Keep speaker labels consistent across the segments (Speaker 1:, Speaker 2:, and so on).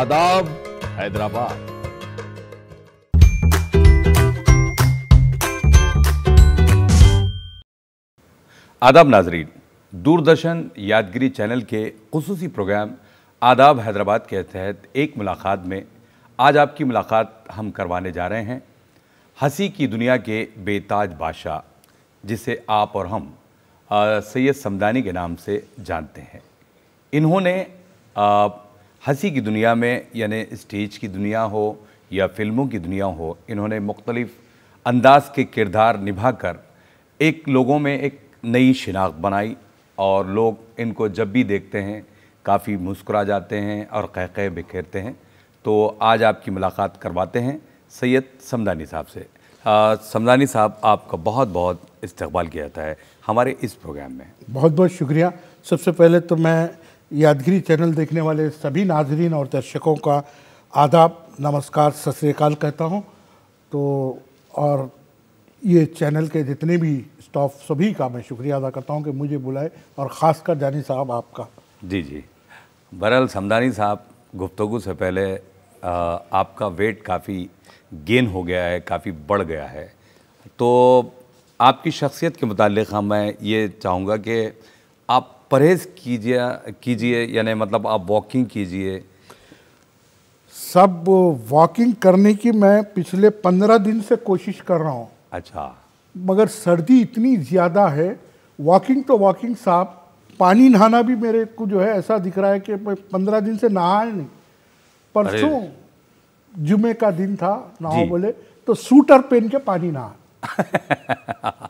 Speaker 1: आदाब हैदराबाद आदाब नाजरीन दूरदर्शन यादगिरी चैनल के खसूसी प्रोग्राम आदाब हैदराबाद के तहत एक मुलाकात में आज आपकी मुलाकात हम करवाने जा रहे हैं हंसी की दुनिया के बेताज बादशाह जिसे आप और हम सैयद समदानी के नाम से जानते हैं इन्होंने हंसी की दुनिया में यानी स्टेज की दुनिया हो या फिल्मों की दुनिया हो इन्होंने मुख्तलिफ़ अंदाज के किरदार निभा कर एक लोगों में एक नई शिनाख्त बनाई और लोग इनको जब भी देखते हैं काफ़ी मुस्कुरा जाते हैं और कह कह बिखेरते हैं तो आज आपकी मुलाकात करवाते हैं सैयद समदानी साहब से समदानी साहब आपका बहुत बहुत इस्तेबाल किया जाता है हमारे इस प्रोग्राम में
Speaker 2: बहुत बहुत शुक्रिया सबसे पहले तो मैं यादगिरी चैनल देखने वाले सभी नाजरीन और दर्शकों का आदाब नमस्कार सत कहता हूँ तो और ये चैनल के जितने भी स्टाफ सभी का मैं शुक्रिया अदा करता हूँ कि मुझे बुलाए और ख़ास कर जानी साहब आपका
Speaker 1: जी जी बरअल समदानी साहब गुफ्तु से पहले आ, आपका वेट काफ़ी गेन हो गया है काफ़ी बढ़ गया है तो आपकी शख्सियत के हम मैं ये चाहूँगा कि आप परहेज कीजिए कीजिए यानी मतलब आप वॉकिंग कीजिए
Speaker 2: सब वॉकिंग करने की मैं पिछले पंद्रह दिन से कोशिश कर रहा हूँ अच्छा मगर सर्दी इतनी ज़्यादा है वॉकिंग तो वॉकिंग साहब पानी नहाना भी मेरे को जो है ऐसा दिख रहा है कि मैं पंद्रह दिन से नहा नहीं परसों जुमे का दिन था नहाओ बोले तो सूटर पहन के पानी नहा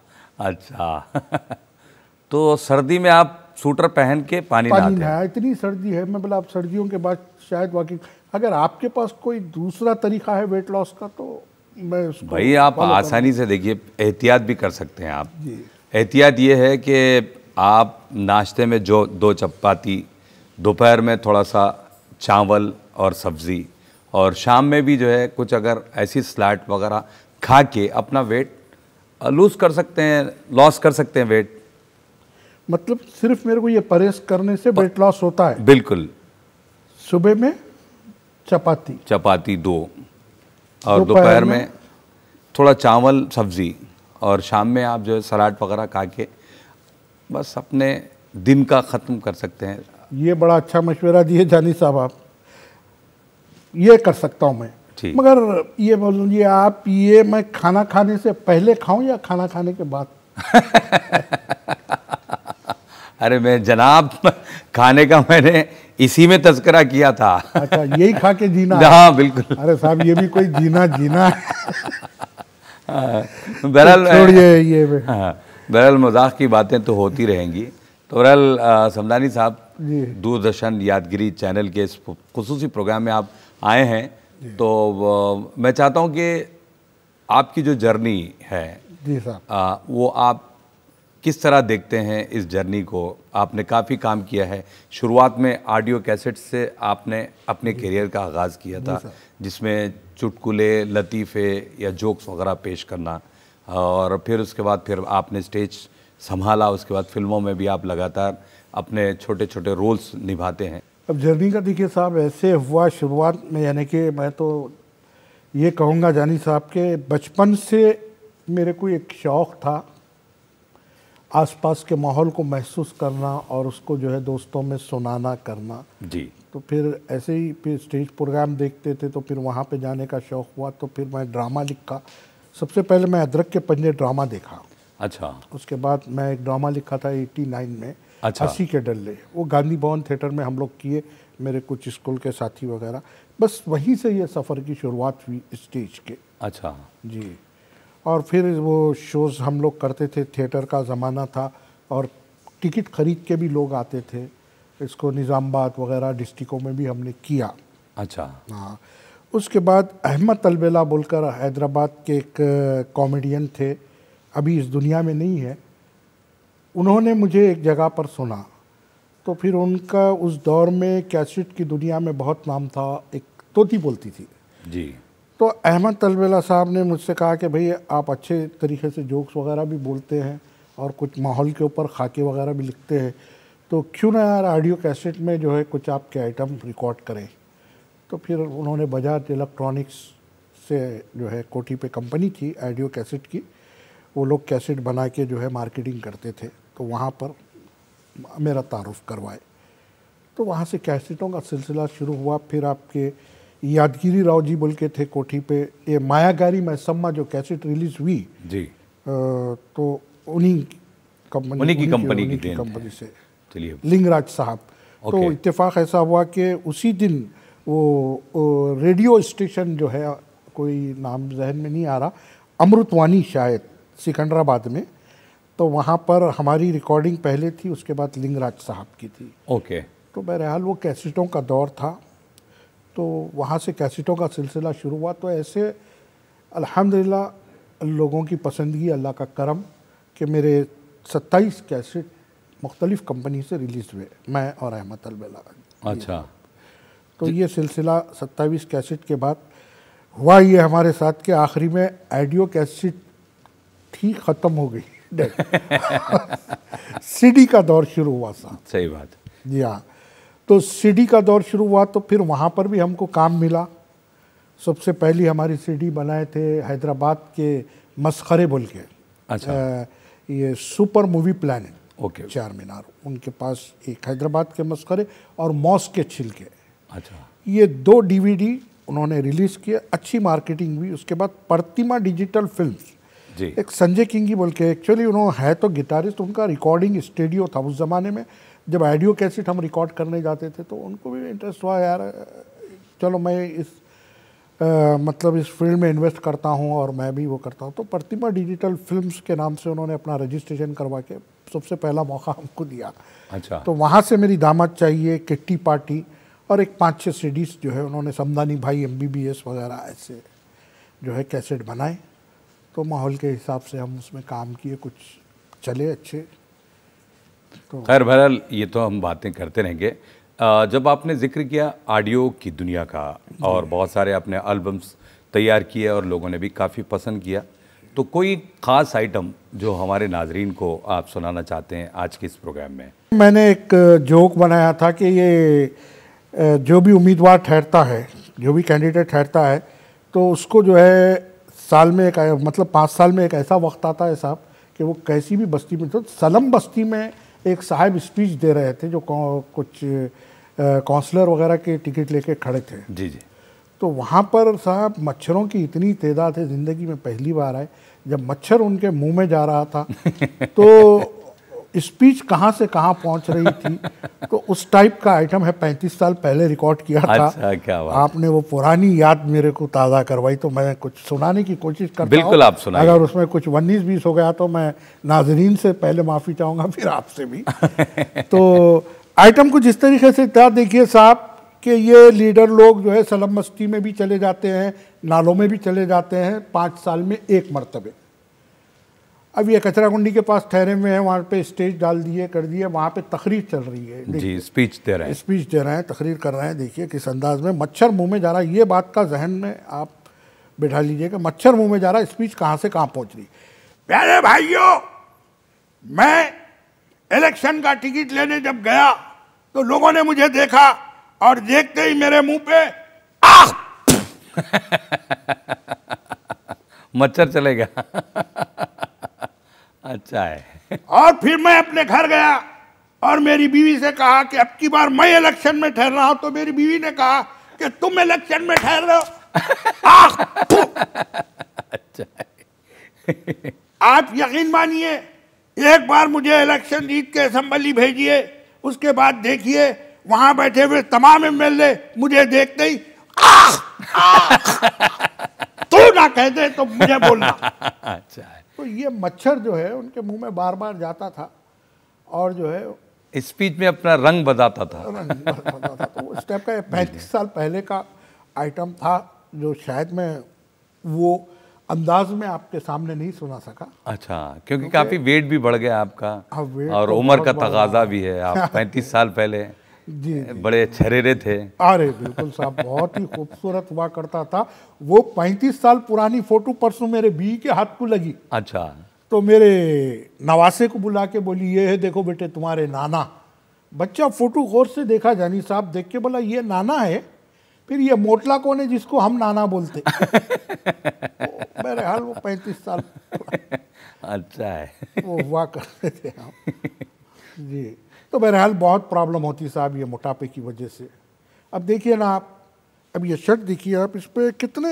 Speaker 1: अच्छा तो सर्दी में आप सूटर पहन के पानी, पानी
Speaker 2: नहाया इतनी सर्दी है मैं बोला आप सर्दियों के बाद शायद वाकई अगर आपके पास कोई दूसरा तरीका है वेट लॉस का तो मैं भाई आप आसानी
Speaker 1: से देखिए एहतियात भी कर सकते हैं आप एहतियात ये है कि आप नाश्ते में जो दो चपाती दोपहर में थोड़ा सा चावल और सब्ज़ी और शाम में भी जो है कुछ अगर ऐसी स्लैट वगैरह खा के अपना वेट लूज़ कर सकते हैं लॉस कर सकते हैं वेट मतलब सिर्फ मेरे को ये
Speaker 2: परहेज करने से वेट लॉस होता है बिल्कुल सुबह में चपाती
Speaker 1: चपाती दो और दोपहर में, में थोड़ा चावल सब्जी और शाम में आप जो है सलाद वगैरह खा के बस अपने दिन का ख़त्म कर सकते हैं
Speaker 2: ये बड़ा अच्छा मशवरा दिए जानी साहब आप
Speaker 1: ये कर सकता हूँ मैं मगर
Speaker 2: ये बोलूँ ये आप ये मैं खाना खाने से पहले खाऊं या खाना खाने के बाद
Speaker 1: अरे मैं जनाब खाने का मैंने इसी में तस्करा किया था
Speaker 2: अच्छा यही खा के जीना हाँ बिल्कुल अरे साहब ये भी कोई जीना जीना
Speaker 1: हाँ, बहरहाल तो छोड़िए ये हाँ, हाँ, बहरहाल मजाक की बातें तो होती रहेंगी तो बहरहाल समदानी साहब दूरदर्शन यादगिरी चैनल के इस खसूसी प्रोग्राम में आप आए हैं तो मैं चाहता हूँ कि आपकी जो जर्नी है जी साहब वो आप किस तरह देखते हैं इस जर्नी को आपने काफ़ी काम किया है शुरुआत में ऑडियो कैसेट से आपने अपने करियर का आगाज़ किया था जिसमें चुटकुले लतीफ़े या जोक्स वगैरह पेश करना और फिर उसके बाद फिर आपने स्टेज संभाला उसके बाद फिल्मों में भी आप लगातार अपने छोटे छोटे रोल्स निभाते हैं
Speaker 2: अब जर्नी का देखिए साहब ऐसे हुआ शुरुआत में यानी कि मैं तो ये कहूँगा जानी साहब के बचपन से मेरे को एक शौक़ था आसपास के माहौल को महसूस करना और उसको जो है दोस्तों में सुनाना करना जी तो फिर ऐसे ही फिर स्टेज प्रोग्राम देखते थे तो फिर वहाँ पे जाने का शौक़ हुआ तो फिर मैं ड्रामा लिखा सबसे पहले मैं अदरक के पंजे ड्रामा देखा अच्छा उसके बाद मैं एक ड्रामा लिखा था नाइन में अच्छा हंसी के डल्ले वो गांधी भवन थिएटर में हम लोग किए मेरे कुछ स्कूल के साथी वगैरह बस वहीं से ये सफ़र की शुरुआत हुई स्टेज के
Speaker 1: अच्छा जी
Speaker 2: और फिर वो शोज़ हम लोग करते थे थिएटर का ज़माना था और टिकट खरीद के भी लोग आते थे इसको निज़ामबाद वगैरह डिस्ट्रिक्टों में भी हमने किया
Speaker 1: अच्छा हाँ
Speaker 2: उसके बाद अहमद अलबेला बोलकर हैदराबाद के एक कॉमेडियन थे अभी इस दुनिया में नहीं है उन्होंने मुझे एक जगह पर सुना तो फिर उनका उस दौर में कैसेट की दुनिया में बहुत नाम था एक तोती बोलती थी जी तो अहमद तलबेला साहब ने मुझसे कहा कि भाई आप अच्छे तरीके से जोक्स वगैरह भी बोलते हैं और कुछ माहौल के ऊपर खाके वगैरह भी लिखते हैं तो क्यों ना यार ऑडियो कैसेट में जो है कुछ आपके आइटम रिकॉर्ड करें तो फिर उन्होंने बजाज इलेक्ट्रॉनिक्स से जो है कोठी पे कंपनी थी ऑडियो कैसेट की वो लोग कैसेट बना के जो है मार्केटिंग करते थे तो वहाँ पर मेरा तारुफ करवाए तो वहाँ से कैसेटों का सिलसिला शुरू हुआ फिर आपके यादगिरी राव जी बोल के थे कोठी पे ये मायागारी सम्मा जो कैसेट रिलीज हुई जी तो उन्हीं कंपनी उन्हीं की कंपनी की, कंपनी से चलिए लिंगराज साहब तो इत्तेफाक ऐसा हुआ कि उसी दिन वो, वो रेडियो स्टेशन जो है कोई नाम जहन में नहीं आ रहा अमृतवानी शायद सिकंदराबाद में तो वहाँ पर हमारी रिकॉर्डिंग पहले थी उसके बाद लिंगराज साहब की थी ओके तो बहरहाल वो कैसेटों का दौर था तो वहाँ से कैसेटों का सिलसिला शुरू हुआ तो ऐसे अल्हम्दुलिल्लाह लोगों की पसंदगी अल्लाह का करम कि मेरे 27 कैसेट मुख्तलिफ़ कंपनी से रिलीज़ हुए मैं और अहमद अलबेला अच्छा तो ये सिलसिला सत्ताईस कैसेट के बाद हुआ ये हमारे साथ के आखिरी में आइडियो कैसेट थी ख़त्म हो गई सीडी का दौर शुरू हुआ सा सही बात जी हाँ तो सीडी का दौर शुरू हुआ तो फिर वहाँ पर भी हमको काम मिला सबसे पहली हमारी सीडी बनाए थे हैदराबाद के मस्खरे बोल के अच्छा आ, ये सुपर मूवी प्लानिंग ओके चार मीनार उनके पास एक हैदराबाद के मस्खरे और मॉस के छिलके अच्छा ये दो डीवीडी उन्होंने रिलीज किया अच्छी मार्केटिंग हुई उसके बाद प्रतिमा डिजिटल फिल्म्स जी एक संजय किंगी बोल के एक्चुअली उन्होंने है तो गिटारिस्ट उनका रिकॉर्डिंग स्टूडियो था उस जमाने में जब ऑडियो कैसेट हम रिकॉर्ड करने जाते थे तो उनको भी इंटरेस्ट हुआ यार चलो मैं इस आ, मतलब इस फील्ड में इन्वेस्ट करता हूँ और मैं भी वो करता हूँ तो प्रतिमा डिजिटल फिल्म्स के नाम से उन्होंने अपना रजिस्ट्रेशन करवा के सबसे पहला मौका हमको दिया अच्छा तो वहाँ से मेरी दामद चाहिए किट्टी पार्टी और एक पाँच छः सीडीज जो है उन्होंने समदानी भाई एम वगैरह ऐसे जो है कैसेट बनाए तो माहौल के हिसाब से हम उसमें काम किए कुछ चले अच्छे तो-
Speaker 1: खैर बहरहाल ये तो हम बातें करते रहेंगे जब आपने जिक्र किया ऑडियो की दुनिया का और बहुत सारे आपने एल्बम्स तैयार किए और लोगों ने भी काफ़ी पसंद किया तो कोई ख़ास आइटम जो हमारे नाजरीन को आप सुनाना चाहते हैं आज के इस प्रोग्राम में
Speaker 2: मैंने एक जोक बनाया था कि ये जो भी उम्मीदवार ठहरता है जो भी कैंडिडेट ठहरता है तो उसको जो है साल में एक मतलब पाँच साल में एक ऐसा वक्त आता है साहब कि वो कैसी भी बस्ती में तो सलम बस्ती में एक साहब स्पीच दे रहे थे जो कुछ काउंसलर वगैरह के टिकट लेके खड़े थे जी जी तो वहाँ पर साहब मच्छरों की इतनी तादाद है ज़िंदगी में पहली बार आए जब मच्छर उनके मुंह में जा रहा था तो स्पीच कहाँ से कहाँ पहुँच रही थी तो उस टाइप का आइटम है पैंतीस साल पहले रिकॉर्ड किया था अच्छा, क्या बात आपने वो पुरानी याद मेरे को ताज़ा करवाई तो मैं कुछ सुनाने की कोशिश करता बिल्कुल आप सुना अगर उसमें कुछ उन्नीस बीस हो गया तो मैं नाजरीन से पहले माफ़ी चाहूँगा फिर आपसे भी तो आइटम कुछ इस तरीके से था देखिए साहब कि ये लीडर लोग जो है सलम मस्ती में भी चले जाते हैं नालों में भी चले जाते हैं पाँच साल में एक मरतबे अब ये कुंडी के पास ठहरे हुए हैं वहाँ पे स्टेज डाल दिए कर दिए वहाँ पे तकरीर चल रही
Speaker 1: है जी स्पीच दे रहे हैं
Speaker 2: स्पीच दे रहे हैं तकरीर कर रहे हैं देखिए किस अंदाज में मच्छर मुंह में जा रहा है ये बात का जहन में आप बिठा कि मच्छर मुंह में जा रहा है स्पीच कहाँ से कहाँ पहुँच रही प्यारे भाइयों मैं इलेक्शन का टिकट लेने जब गया तो लोगों ने मुझे देखा और देखते ही मेरे मुंह पे आह
Speaker 1: मच्छर चलेगा अच्छा है
Speaker 2: और फिर मैं अपने घर गया और मेरी बीवी से कहा कि अब की बार मैं इलेक्शन में ठहर रहा हूं तो मेरी बीवी ने कहा कि तुम इलेक्शन में ठहर रहे हो अच्छा आप यकीन मानिए एक बार मुझे इलेक्शन जीत के असम्बली भेजिए उसके बाद देखिए वहां बैठे हुए तमाम एम मुझे देखते ही आख, आख, ना कह दे तो मुझे बोलना
Speaker 1: अच्छा
Speaker 2: तो ये मच्छर जो है उनके मुंह में बार बार जाता था और जो है
Speaker 1: स्पीच में अपना रंग बताता था रंग बदलता था तो
Speaker 2: का पैंतीस साल पहले का आइटम था जो शायद मैं वो अंदाज में आपके सामने नहीं सुना सका
Speaker 1: अच्छा क्योंकि काफ़ी वेट भी बढ़ गया आपका हाँ, और तो उम्र का तगाजा भी है आप पैंतीस साल पहले जी, बड़े छरेरे थे
Speaker 2: अरे बिल्कुल साहब बहुत ही खूबसूरत हुआ करता था वो पैंतीस साल पुरानी फोटो परसों मेरे बी के हाथ को लगी अच्छा तो मेरे नवासे को बुला के बोली ये है देखो बेटे तुम्हारे नाना बच्चा फोटो गौर से देखा जानी साहब देख के बोला ये नाना है फिर ये मोटला कौन है जिसको हम नाना बोलते तो
Speaker 1: मेरे हाल वो पैंतीस साल अच्छा है वो हुआ करते थे हम जी
Speaker 2: तो बहरहाल बहुत प्रॉब्लम होती साहब ये मोटापे की वजह से अब देखिए ना आप अब ये शर्ट देखिए आप इस पर कितने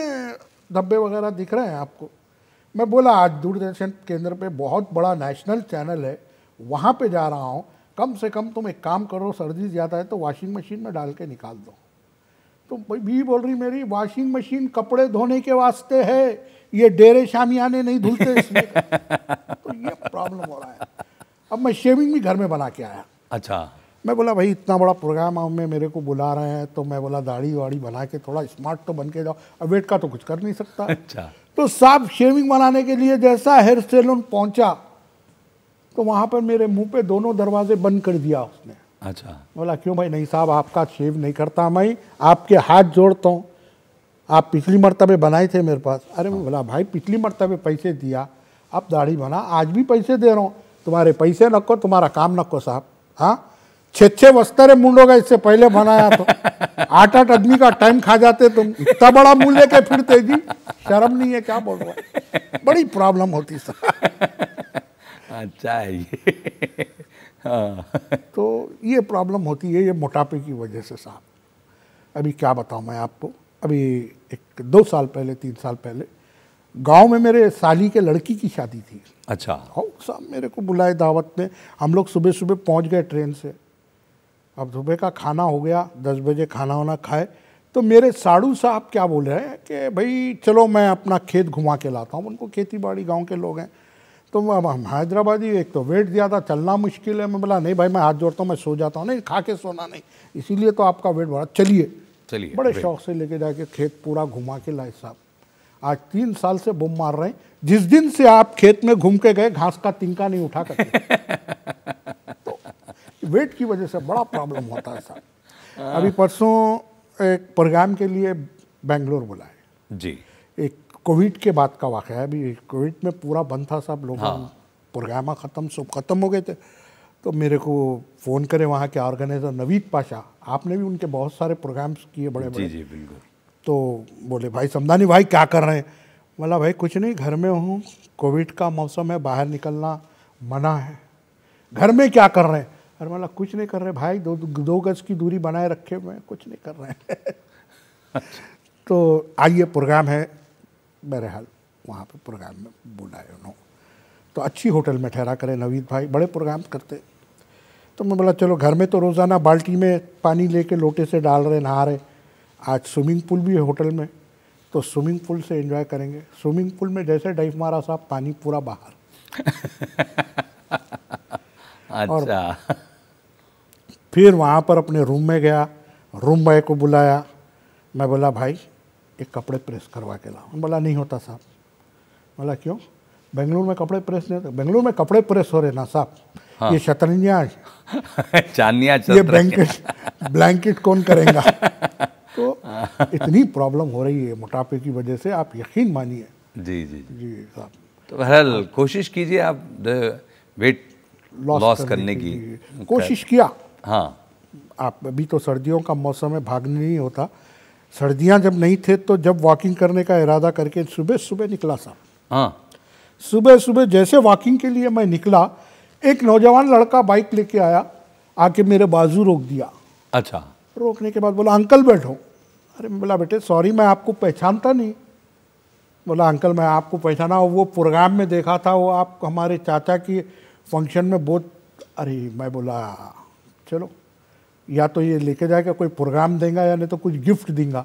Speaker 2: धब्बे वगैरह दिख रहे हैं आपको मैं बोला आज दूरदर्शन केंद्र पे बहुत बड़ा नेशनल चैनल है वहाँ पे जा रहा हूँ कम से कम तुम एक काम करो सर्दी ज़्यादा है तो वॉशिंग मशीन में डाल के निकाल दो तो भी बोल रही मेरी वॉशिंग मशीन कपड़े धोने के वास्ते है ये डेरे शामियाने नहीं धुलते इसमें
Speaker 1: तो ये प्रॉब्लम हो रहा है
Speaker 2: अब मैं शेविंग भी घर में बना के आया
Speaker 1: अच्छा मैं
Speaker 2: बोला भाई इतना बड़ा प्रोग्राम में मेरे को बुला रहे हैं तो मैं बोला दाढ़ी वाड़ी बना के थोड़ा स्मार्ट तो बन के जाओ अब वेट का तो कुछ कर नहीं सकता अच्छा तो साफ शेविंग बनाने के लिए जैसा हेयर सैलून पहुंचा तो वहाँ पर मेरे मुंह पे दोनों दरवाजे बंद कर दिया उसने अच्छा बोला क्यों भाई नहीं साहब आपका शेव नहीं करता मैं आपके हाथ जोड़ता हूँ आप पिछली मरतबे बनाए थे मेरे पास अरे मैं बोला भाई पिछली मरतबे पैसे दिया आप दाढ़ी बना आज भी पैसे दे रहा हूँ तुम्हारे पैसे नको तुम्हारा काम नको साहब हाँ छे छः वस्तरे मुंडो का इससे पहले बनाया तो आठ आठ आदमी का टाइम खा जाते तुम तो इतना बड़ा मुंह लेके फिरते जी शर्म नहीं है क्या बोल रहा है बड़ी प्रॉब्लम होती सर
Speaker 1: अच्छा है हाँ। तो ये
Speaker 2: प्रॉब्लम होती है ये मोटापे की वजह से साहब अभी क्या बताऊँ मैं आपको अभी एक दो साल पहले तीन साल पहले गांव में मेरे साली के लड़की की शादी थी अच्छा और साहब मेरे को बुलाए दावत में हम लोग सुबह सुबह पहुंच गए ट्रेन से अब सुबह का खाना हो गया दस बजे खाना वाना खाए तो मेरे साड़ू साहब क्या बोल रहे हैं कि भाई चलो मैं अपना खेत घुमा के लाता हूँ उनको खेती बाड़ी गाँव के लोग हैं तो अब हम हैदराबादी एक तो वेट ज़्यादा चलना मुश्किल है मैं बोला नहीं भाई मैं हाथ जोड़ता हूँ मैं सो जाता हूँ नहीं खा के सोना नहीं इसीलिए तो आपका वेट बढ़ा चलिए चलिए बड़े शौक से लेके जाके खेत पूरा घुमा के लाए साहब आज तीन साल से बम मार रहे हैं जिस दिन से आप खेत में घूम के गए घास का तिनका नहीं उठा कर तो वेट की वजह से बड़ा प्रॉब्लम होता है साहब हाँ। अभी परसों एक प्रोग्राम के लिए बेंगलोर बुलाए जी एक कोविड के बाद का वाक़ है अभी कोविड में पूरा बंद था साहब लोग हाँ। प्रोग्राम ख़त्म सब ख़त्म हो गए थे तो मेरे को फ़ोन करे वहाँ के ऑर्गेनाइज़र नवीद पाशा आपने भी उनके बहुत सारे प्रोग्राम्स किए बड़े बड़े जी बिल्कुल तो बोले भाई समदानी भाई क्या कर रहे हैं बोला भाई कुछ नहीं घर में हूँ कोविड का मौसम है बाहर निकलना मना है घर में क्या कर रहे हैं अरे बोला कुछ नहीं कर रहे भाई दो दो गज की दूरी बनाए रखे हुए हैं कुछ नहीं कर रहे हैं अच्छा। तो आइए प्रोग्राम है मेरे हाल वहाँ पे प्रोग्राम में बुलाए उन्होंने तो अच्छी होटल में ठहरा करें नवीद भाई बड़े प्रोग्राम करते तो मैं बोला चलो घर में तो रोज़ाना बाल्टी में पानी लेके लोटे से डाल रहे नहा रहे आज स्विमिंग पूल भी है होटल में तो स्विमिंग पूल से एंजॉय करेंगे स्विमिंग पूल में जैसे डाइव मारा साहब पानी पूरा बाहर
Speaker 1: और अच्छा।
Speaker 2: फिर वहाँ पर अपने रूम में गया रूम बॉय को बुलाया मैं बोला भाई एक कपड़े प्रेस करवा के लाओ बोला नहीं होता साहब बोला क्यों बेंगलुरु में कपड़े प्रेस नहीं होते बेंगलुरु में कपड़े प्रेस हो रहे ना साहब हाँ। ये शतरंजिया
Speaker 1: ये ब्लैंकेट ब्लैंकेट कौन करेगा तो इतनी
Speaker 2: प्रॉब्लम हो रही है मोटापे की वजह से आप यकीन मानिए जी जी जी साहब
Speaker 1: तो बहरहाल कोशिश कीजिए आप वेट लॉस करने की, की। कोशिश किया हाँ
Speaker 2: आप अभी तो सर्दियों का मौसम है भागने नहीं होता सर्दियाँ जब नहीं थे तो जब वॉकिंग करने का इरादा करके सुबह सुबह निकला साहब हाँ सुबह सुबह जैसे वॉकिंग के लिए मैं निकला एक नौजवान लड़का बाइक लेके आया आके मेरे बाजू रोक दिया अच्छा रोकने के बाद बोला अंकल बैठो अरे बोला बेटे सॉरी मैं आपको पहचानता नहीं बोला अंकल मैं आपको पहचाना वो प्रोग्राम में देखा था वो आप हमारे चाचा की फंक्शन में बहुत अरे मैं बोला चलो या तो ये लेके जाएगा कोई प्रोग्राम देगा या नहीं तो कुछ गिफ्ट देंगे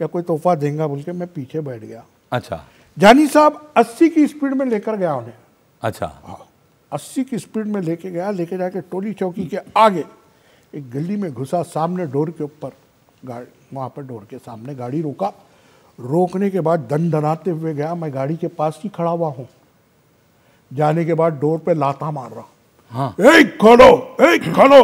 Speaker 2: या कोई तोहफा देंगे बोल के मैं पीछे बैठ गया अच्छा जानी साहब अस्सी की स्पीड में लेकर गया उन्हें अच्छा हाँ अस्सी की स्पीड में लेके गया लेके जाके टोली चौकी के आगे एक गली में घुसा सामने डोर के ऊपर गाड़ी वहाँ पर डोर के सामने गाड़ी रोका रोकने के बाद दन दनाते हुए गया मैं गाड़ी के पास ही खड़ा हुआ हूँ जाने के बाद डोर पे लाता मार रहा हाँ खोलो ए खोलो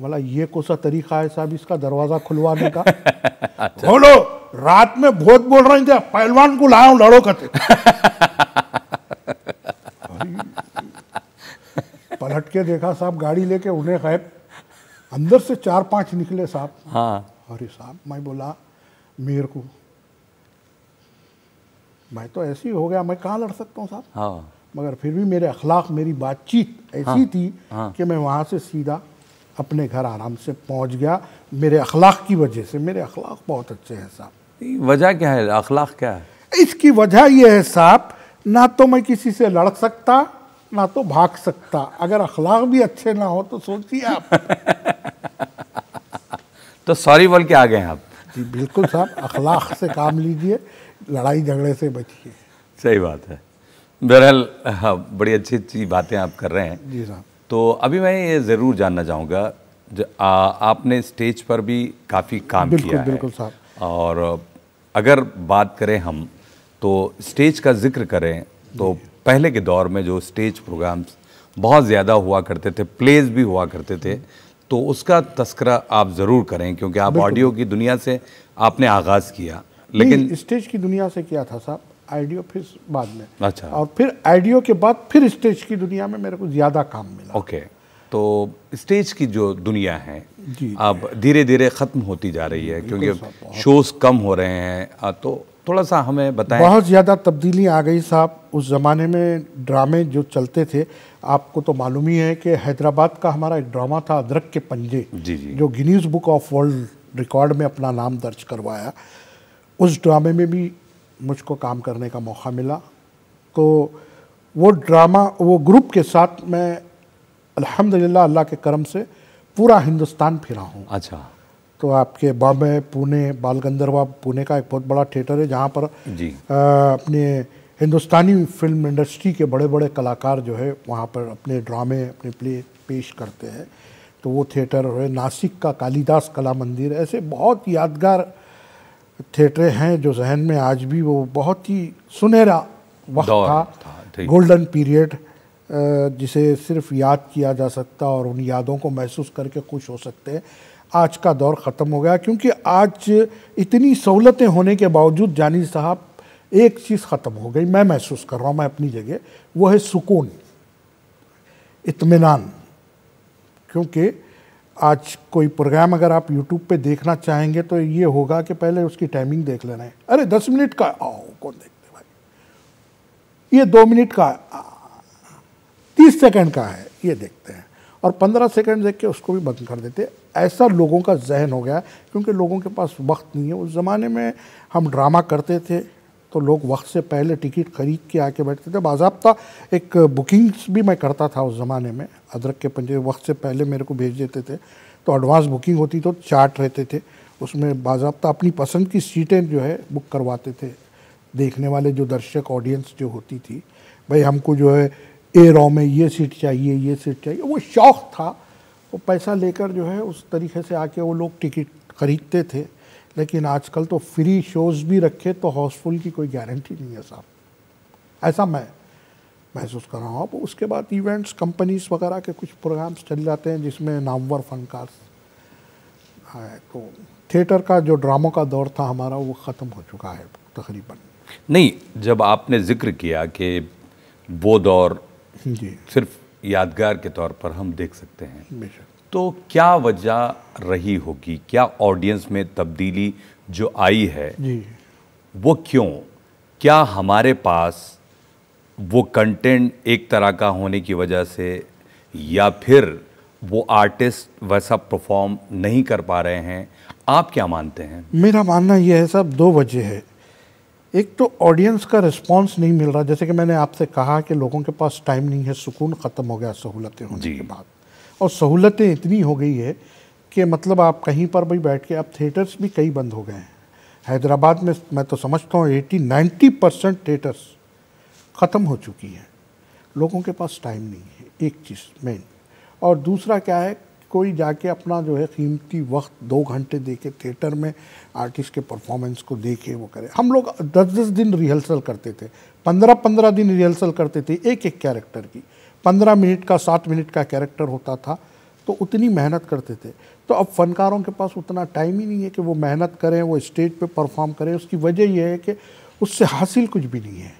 Speaker 2: बोला ये कौन सा तरीका है साहब इसका दरवाजा खुलवाने का
Speaker 3: अच्छा। खोलो
Speaker 2: अच्छा। रात में बहुत बोल रहे थे पहलवान को लाया हूँ लड़ो कहते पलट के देखा साहब गाड़ी लेके उन्हें गायब अंदर से चार पांच निकले साहब हाँ और साहब मैं बोला मेरे को मैं तो ऐसे ही हो गया मैं कहाँ लड़ सकता हूँ साहब हाँ। मगर फिर भी मेरे अखलाक मेरी बातचीत ऐसी हाँ। थी हाँ। कि मैं वहाँ से सीधा अपने घर आराम से पहुँच गया मेरे अखलाक की वजह से मेरे अखलाक बहुत अच्छे हैं साहब
Speaker 1: वजह क्या है अखलाक क्या है
Speaker 2: इसकी वजह यह है साहब ना तो मैं किसी से लड़ सकता ना तो भाग सकता अगर अखलाक भी अच्छे ना हो तो सोचिए आप
Speaker 1: तो सॉरी बोल के आ गए आप जी बिल्कुल साहब अखलाक से
Speaker 2: काम लीजिए लड़ाई झगड़े से बचिए
Speaker 1: सही बात है बहरहाल हाँ, बड़ी अच्छी अच्छी बातें आप कर रहे हैं जी साहब तो अभी मैं ये ज़रूर जानना चाहूँगा आपने स्टेज पर भी काफ़ी काम बिल्कुल, किया बिल्कुल साहब और अगर बात करें हम तो स्टेज का जिक्र करें तो पहले के दौर में जो स्टेज प्रोग्राम्स बहुत ज़्यादा हुआ करते थे प्लेज भी हुआ करते थे तो उसका तस्करा आप ज़रूर करें क्योंकि आप ऑडियो की दुनिया से आपने आगाज़ किया लेकिन
Speaker 2: स्टेज की दुनिया से किया था साहब आइडियो फिर बाद में अच्छा और फिर आइडियो के बाद फिर स्टेज की दुनिया में मेरे को ज़्यादा काम
Speaker 1: मिला ओके तो स्टेज की जो दुनिया है अब धीरे धीरे ख़त्म होती जा रही है क्योंकि शोज़ कम हो रहे हैं तो थोड़ा सा हमें बताएं बहुत ज़्यादा
Speaker 2: तब्दीली आ गई साहब उस ज़माने में ड्रामे जो चलते थे आपको तो मालूम ही है कि हैदराबाद का हमारा एक ड्रामा था अदरक के पंजे जी जी। जो Guinness book of world record में अपना नाम दर्ज करवाया उस ड्रामे में भी मुझको काम करने का मौका मिला तो वो ड्रामा वो ग्रुप के साथ मैं अल्हम्दुलिल्लाह अल्लाह के करम से पूरा हिंदुस्तान फिरा हूँ अच्छा तो आपके बॉम्बे पुणे बाल गंधर्वा पुणे का एक बहुत बड़ा थिएटर है जहाँ पर जी। आ, अपने हिंदुस्तानी फिल्म इंडस्ट्री के बड़े बड़े कलाकार जो है वहाँ पर अपने ड्रामे अपने प्ले पेश करते हैं तो वो थिएटर है नासिक का कालीदास कला मंदिर ऐसे बहुत यादगार थिएटर हैं जो जहन में आज भी वो बहुत ही सुनहरा वक्त था, था गोल्डन पीरियड जिसे सिर्फ याद किया जा सकता और उन यादों को महसूस करके खुश हो सकते हैं आज का दौर ख़त्म हो गया क्योंकि आज इतनी सहूलतें होने के बावजूद जानी साहब एक चीज़ ख़त्म हो गई मैं महसूस कर रहा हूँ मैं अपनी जगह वो है सुकून इतमान क्योंकि आज कोई प्रोग्राम अगर आप यूट्यूब पे देखना चाहेंगे तो ये होगा कि पहले उसकी टाइमिंग देख लेना है अरे दस मिनट का आओ कौन देखते भाई ये दो मिनट का तीस सेकंड का है ये देखते हैं और पंद्रह सेकंड देख के उसको भी बंद कर देते ऐसा लोगों का जहन हो गया क्योंकि लोगों के पास वक्त नहीं है उस ज़माने में हम ड्रामा करते थे तो लोग वक्त से पहले टिकट खरीद के आके बैठते थे बाबा एक बुकिंग्स भी मैं करता था उस ज़माने में अदरक के पंजे वक्त से पहले मेरे को भेज देते थे तो एडवांस बुकिंग होती तो चार्ट रहते थे उसमें बाबा अपनी पसंद की सीटें जो है बुक करवाते थे देखने वाले जो दर्शक ऑडियंस जो होती थी भाई हमको जो है ए रॉ में ये सीट चाहिए ये सीट चाहिए वो शौक़ था वो पैसा लेकर जो है उस तरीके से आके वो लोग टिकट खरीदते थे लेकिन आजकल तो फ्री शोज़ भी रखे तो हाउसफुल की कोई गारंटी नहीं है साहब ऐसा मैं महसूस कर रहा हूँ अब उसके बाद इवेंट्स कंपनीज वगैरह के कुछ प्रोग्राम्स चल जाते हैं जिसमें नामवर फनकार तो थिएटर का जो ड्रामों का दौर था हमारा वो ख़त्म हो चुका है तकरीबन
Speaker 1: नहीं जब आपने जिक्र किया कि वो दौर जी सिर्फ यादगार के तौर पर हम देख सकते हैं बेशक तो क्या वजह रही होगी क्या ऑडियंस में तब्दीली जो आई है जी। वो क्यों क्या हमारे पास वो कंटेंट एक तरह का होने की वजह से या फिर वो आर्टिस्ट वैसा परफॉर्म नहीं कर पा रहे हैं आप क्या मानते हैं
Speaker 2: मेरा मानना यह है सब दो वजह है एक तो ऑडियंस का रिस्पांस नहीं मिल रहा जैसे कि मैंने आपसे कहा कि लोगों के पास टाइम नहीं है सुकून ख़त्म हो गया सहूलतें होने के बाद और सहूलतें इतनी हो गई है कि मतलब आप कहीं पर भी बैठ के अब थिएटर्स भी कई बंद हो गए हैं हैदराबाद में मैं तो समझता हूँ एटी नाइन्टी परसेंट थिएटर्स ख़त्म हो चुकी हैं लोगों के पास टाइम नहीं है एक चीज़ मेन और दूसरा क्या है कोई जाके अपना जो है कीमती वक्त दो घंटे दे के थिएटर में आर्टिस्ट के परफॉर्मेंस को देखे वो करे हम लोग दस दस दिन रिहर्सल करते थे पंद्रह पंद्रह दिन रिहर्सल करते थे एक एक कैरेक्टर की पंद्रह मिनट का सात मिनट का कैरेक्टर होता था तो उतनी मेहनत करते थे तो अब फनकारों के पास उतना टाइम ही नहीं है कि वो मेहनत करें वो स्टेज पे परफॉर्म करें उसकी वजह यह है कि उससे हासिल कुछ भी नहीं है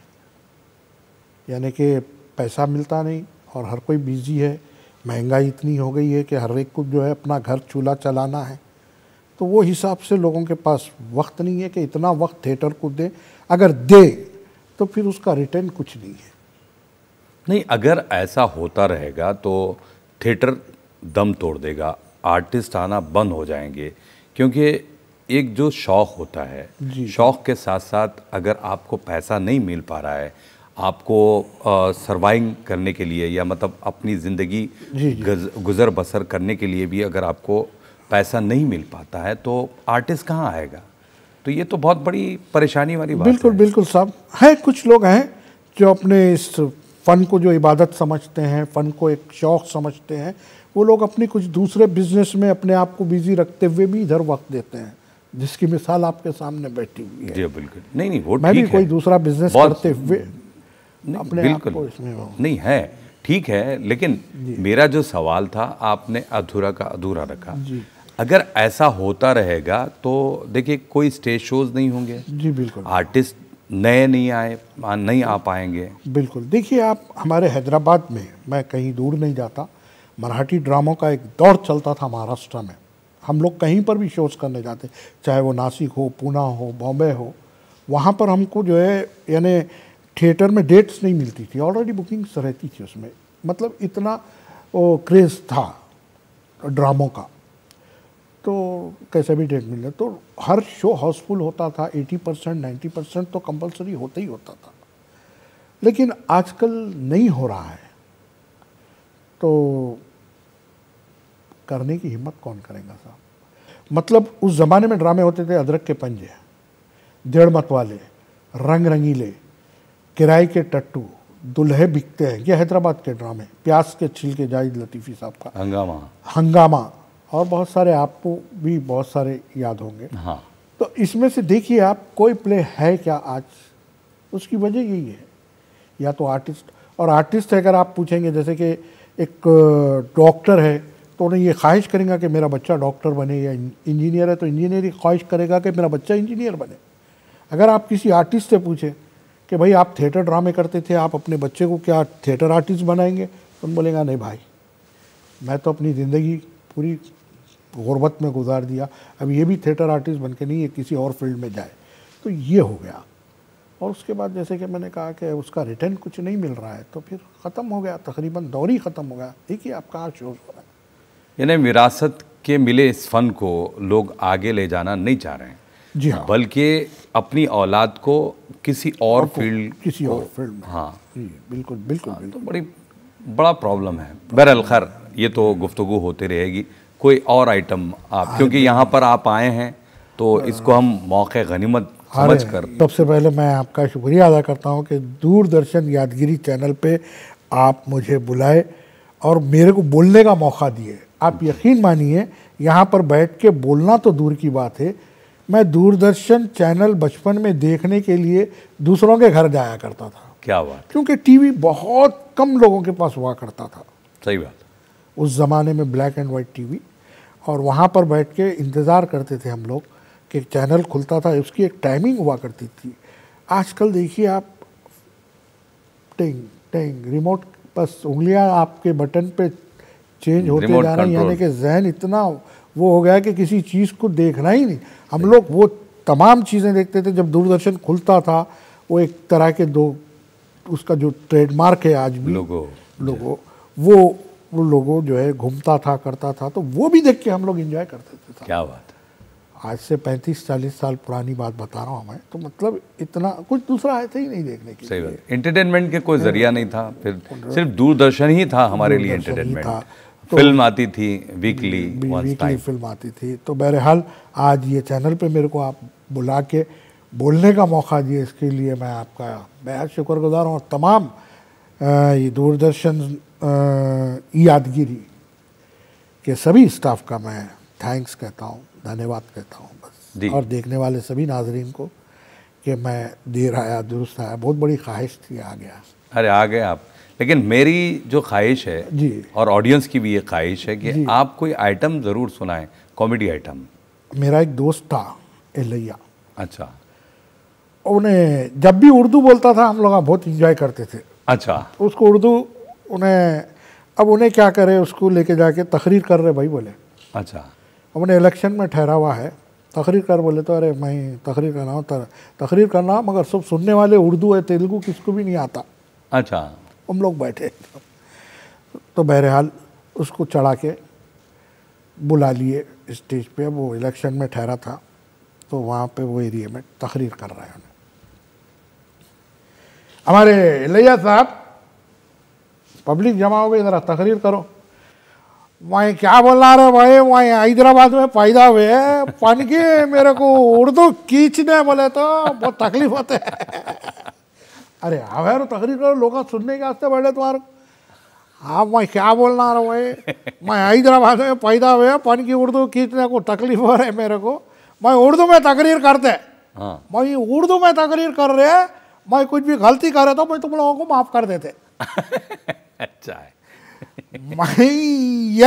Speaker 2: यानी कि पैसा मिलता नहीं और हर कोई बिजी है महंगाई इतनी हो गई है कि हर एक को जो है अपना घर चूल्हा चलाना है तो वो हिसाब से लोगों के पास वक्त नहीं है कि इतना वक्त थिएटर को दें अगर दे तो फिर उसका रिटर्न कुछ नहीं है
Speaker 1: नहीं अगर ऐसा होता रहेगा तो थिएटर दम तोड़ देगा आर्टिस्ट आना बंद हो जाएंगे क्योंकि एक जो शौक़ होता है शौक़ के साथ साथ अगर आपको पैसा नहीं मिल पा रहा है आपको सर्वाइंग करने के लिए या मतलब अपनी ज़िंदगी गुज़र बसर करने के लिए भी अगर आपको पैसा नहीं मिल पाता है तो आर्टिस्ट कहाँ आएगा तो ये तो बहुत बड़ी परेशानी वाली बात बिल्कुल
Speaker 2: है। बिल्कुल साहब है कुछ लोग हैं जो अपने इस फ़न को जो इबादत समझते हैं फ़न को एक शौक़ समझते हैं वो लोग अपने कुछ दूसरे बिजनेस में अपने आप को बिज़ी रखते हुए भी इधर वक्त देते हैं जिसकी मिसाल आपके सामने बैठी हुई
Speaker 1: है जी बिल्कुल नहीं नहीं वो मैं भी कोई दूसरा बिजनेस करते हुए अपने आप को इसमें नहीं है ठीक है लेकिन मेरा जो सवाल था आपने अधूरा का अधूरा रखा अगर ऐसा होता रहेगा तो देखिए कोई स्टेज शोज नहीं होंगे जी बिल्कुल आर्टिस्ट नए नहीं आए नहीं आ पाएंगे
Speaker 2: बिल्कुल देखिए आप हमारे हैदराबाद में मैं कहीं दूर नहीं जाता मराठी ड्रामों का एक दौर चलता था महाराष्ट्र में हम लोग कहीं पर भी शोज करने जाते चाहे वो नासिक हो पूना हो बॉम्बे हो वहाँ पर हमको जो है यानी थिएटर में डेट्स नहीं मिलती थी ऑलरेडी बुकिंग्स रहती थी उसमें मतलब इतना क्रेज़ था ड्रामों का तो कैसे भी डेट मिल तो हर शो हाउसफुल होता था 80 परसेंट नाइन्टी परसेंट तो कंपलसरी होता ही होता था लेकिन आजकल नहीं हो रहा है तो करने की हिम्मत कौन करेगा साहब मतलब उस ज़माने में ड्रामे होते थे अदरक के पंजे डेढ़ मत वाले रंग रंगीले किराए के टट्टू दुल्हे बिकते हैं ये हैदराबाद के ड्रामे प्यास के छिलके जाहिद लतीफ़ी साहब का हंगामा हंगामा और बहुत सारे आपको भी बहुत सारे याद होंगे हाँ तो इसमें से देखिए आप कोई प्ले है क्या आज उसकी वजह यही है या तो आर्टिस्ट और आर्टिस्ट अगर आप पूछेंगे जैसे कि एक डॉक्टर है तो उन्हें ये ख्वाहिश करेगा कि मेरा बच्चा डॉक्टर बने या इंजीनियर है तो इंजीनियर ही ख्वाहिश करेगा कि मेरा बच्चा इंजीनियर बने अगर आप किसी आर्टिस्ट से पूछें कि भाई आप थिएटर ड्रामे करते थे आप अपने बच्चे को क्या थिएटर आर्टिस्ट बनाएंगे तो बोलेगा नहीं भाई मैं तो अपनी ज़िंदगी पूरी गुरबत में गुजार दिया अब ये भी थिएटर आर्टिस्ट बन के नहीं है किसी और फील्ड में जाए तो ये हो गया और उसके बाद जैसे कि मैंने कहा कि उसका रिटर्न कुछ नहीं मिल रहा है तो फिर ख़त्म हो गया तकरीबन दौर ही ख़त्म हो गया देखिए आप कहाँ शोज हो रहा है
Speaker 1: यानी विरासत के मिले इस फ़न को लोग आगे ले जाना नहीं चाह रहे हैं जी हाँ बल्कि अपनी औलाद को किसी और फील्ड किसी और
Speaker 2: फील्ड में हाँ जी बिल्कुल बिल्कुल, हाँ, तो बड़ी
Speaker 1: बड़ा प्रॉब्लम है बहरअल खैर ये तो गुफ्तु होती रहेगी कोई और आइटम आप हाँ, क्योंकि यहाँ पर आप आए हैं तो हाँ। इसको हम मौके गनीमत समझ कर सबसे
Speaker 2: पहले मैं आपका शुक्रिया अदा करता हूँ कि दूरदर्शन यादगिरी चैनल पे आप मुझे बुलाए और मेरे को बोलने का मौका दिए आप यकीन मानिए यहाँ पर बैठ के बोलना तो दूर की बात है मैं दूरदर्शन चैनल बचपन में देखने के लिए दूसरों के घर जाया करता था क्या बात क्योंकि टीवी बहुत कम लोगों के पास हुआ करता था सही बात उस ज़माने में ब्लैक एंड वाइट टीवी और वहाँ पर बैठ के इंतज़ार करते थे हम लोग कि चैनल खुलता था उसकी एक टाइमिंग हुआ करती थी आजकल देखिए आप टेंग टेंग रिमोट बस उंगलियाँ आपके बटन पे चेंज होते जा रहे हैं यानी कि जहन इतना वो हो गया कि किसी चीज़ को देखना ही नहीं हम लोग वो तमाम चीज़ें देखते थे जब दूरदर्शन खुलता था वो एक तरह के दो उसका जो ट्रेडमार्क है आज भी लोगों लोगो वो वो लोगों जो है घूमता था करता था तो वो भी देख के हम लोग इन्जॉय करते
Speaker 1: थे क्या बात
Speaker 2: आज से पैंतीस चालीस साल पुरानी बात बता रहा हूँ मैं तो मतलब इतना कुछ दूसरा आया था ही नहीं देखने के सही
Speaker 1: बात एंटरटेनमेंट के कोई जरिया नहीं था फिर सिर्फ दूरदर्शन ही था हमारे लिए एंटरटेनमेंट था तो फिल्म आती थी वीकली वीकली
Speaker 2: फिल्म आती थी तो बहरहाल आज ये चैनल पे मेरे को आप बुला के बोलने का मौका दिए इसके लिए मैं आपका बेहद शुक्रगुजार हूँ और तमाम ये दूरदर्शन यादगिरी के सभी स्टाफ का मैं थैंक्स कहता हूँ धन्यवाद कहता हूँ बस और देखने वाले सभी नाजरीन को कि मैं देर आया दुरुस्त आया बहुत बड़ी ख्वाहिश थी आ गया
Speaker 1: अरे आ गए आप लेकिन मेरी जो ख्वाहिश है जी और ऑडियंस की भी ये ख्वाहिश है कि आप कोई आइटम ज़रूर सुनाएं कॉमेडी आइटम
Speaker 2: मेरा एक दोस्त था
Speaker 1: एलैया अच्छा
Speaker 2: उन्हें जब भी उर्दू बोलता था हम लोग बहुत इंजॉय करते थे अच्छा उसको उर्दू उन्हें अब उन्हें क्या करे उसको लेके जाके तकरीर कर रहे भाई बोले अच्छा अब उन्हें इलेक्शन में ठहरा हुआ है तकरीर कर बोले तो अरे मैं तकरीर कर रहा हूँ तकरीर कर रहा मगर सब सुनने वाले उर्दू है तेलुगू किसको भी नहीं आता अच्छा हम लोग बैठे तो बहरहाल उसको चढ़ा के बुला लिए स्टेज पे वो इलेक्शन में ठहरा था तो वहाँ पे वो एरिया में तकरीर कर रहे उन्हें हमारे लैया साहब पब्लिक जमा हो गई ज़रा तकरीर करो वहीं क्या बोलना रहे भाई वहीं हैदराबाद में पैदा हुए पन के मेरे को उर्दू खींचने बोले तो बहुत तकलीफ होते अरे हाँ यार तकरीर करो लोग सुनने के वास्ते बैठे तुम्हारे आप मैं क्या बोलना रहा भाई मैं हैदराबाद में पैदा हुए पन की उर्दू खींचने को तकलीफ हो रही मेरे को मैं उर्दू में तकरीर करते हाँ। मैं उर्दू में तकरीर कर रहे मैं कुछ भी गलती करे तो मैं तुम लोगों को माफ़ कर देते
Speaker 1: अच्छा है मैं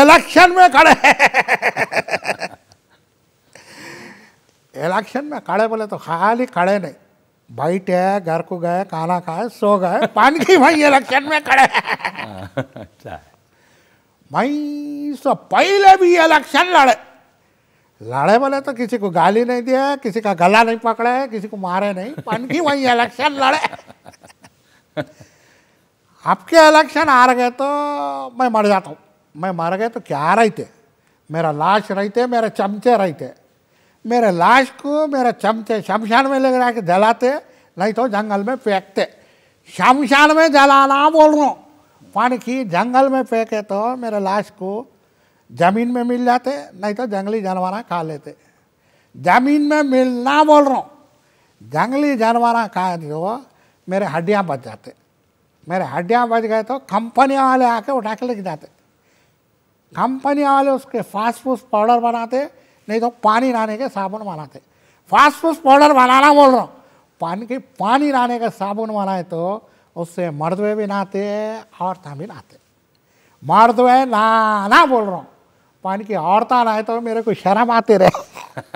Speaker 2: इलेक्शन में खड़े इलेक्शन में खड़े बोले तो खाली खड़े नहीं बैठे घर को गए खाना खाए सो गए पान की भाई इलेक्शन में खड़े अच्छा भाई सो पहले भी इलेक्शन लड़े लड़े बोले तो किसी को गाली नहीं दिया किसी का गला नहीं पकड़े किसी को मारे नहीं पानी की वही इलेक्शन लड़े आपके इलेक्शन आ गए तो मैं मर जाता हूँ मैं मर गए तो क्या रहते मेरा लाश रहते मेरे चमचे रहते मेरे लाश को मेरे चमचे शमशान में जा के जलाते नहीं तो जंगल में फेंकते शमशान में जलाना बोल रहा हूँ पानी की जंगल में फेंके तो मेरे लाश को ज़मीन में मिल जाते नहीं तो जंगली जानवर खा लेते ज़मीन में मिलना बोल रहा हूँ जंगली जानवर खा जो तो मेरे हड्डियाँ बच जाते मेरे हड्डियाँ बच गए तो कंपनी वाले आके उठा के लेके जाते कंपनी वाले उसके फास्ट फूड पाउडर बनाते नहीं तो पानी लाने के साबुन बनाते फास्ट फूड पाउडर बनाना बोल रहा हूँ पानी के पानी लाने का साबुन बनाए तो उससे मर्दवे भी नहाते औरतें भी नहाते मर्दवे ना ना बोल रहा हूँ पानी की औरत नहाए तो मेरे को शर्म आते रहे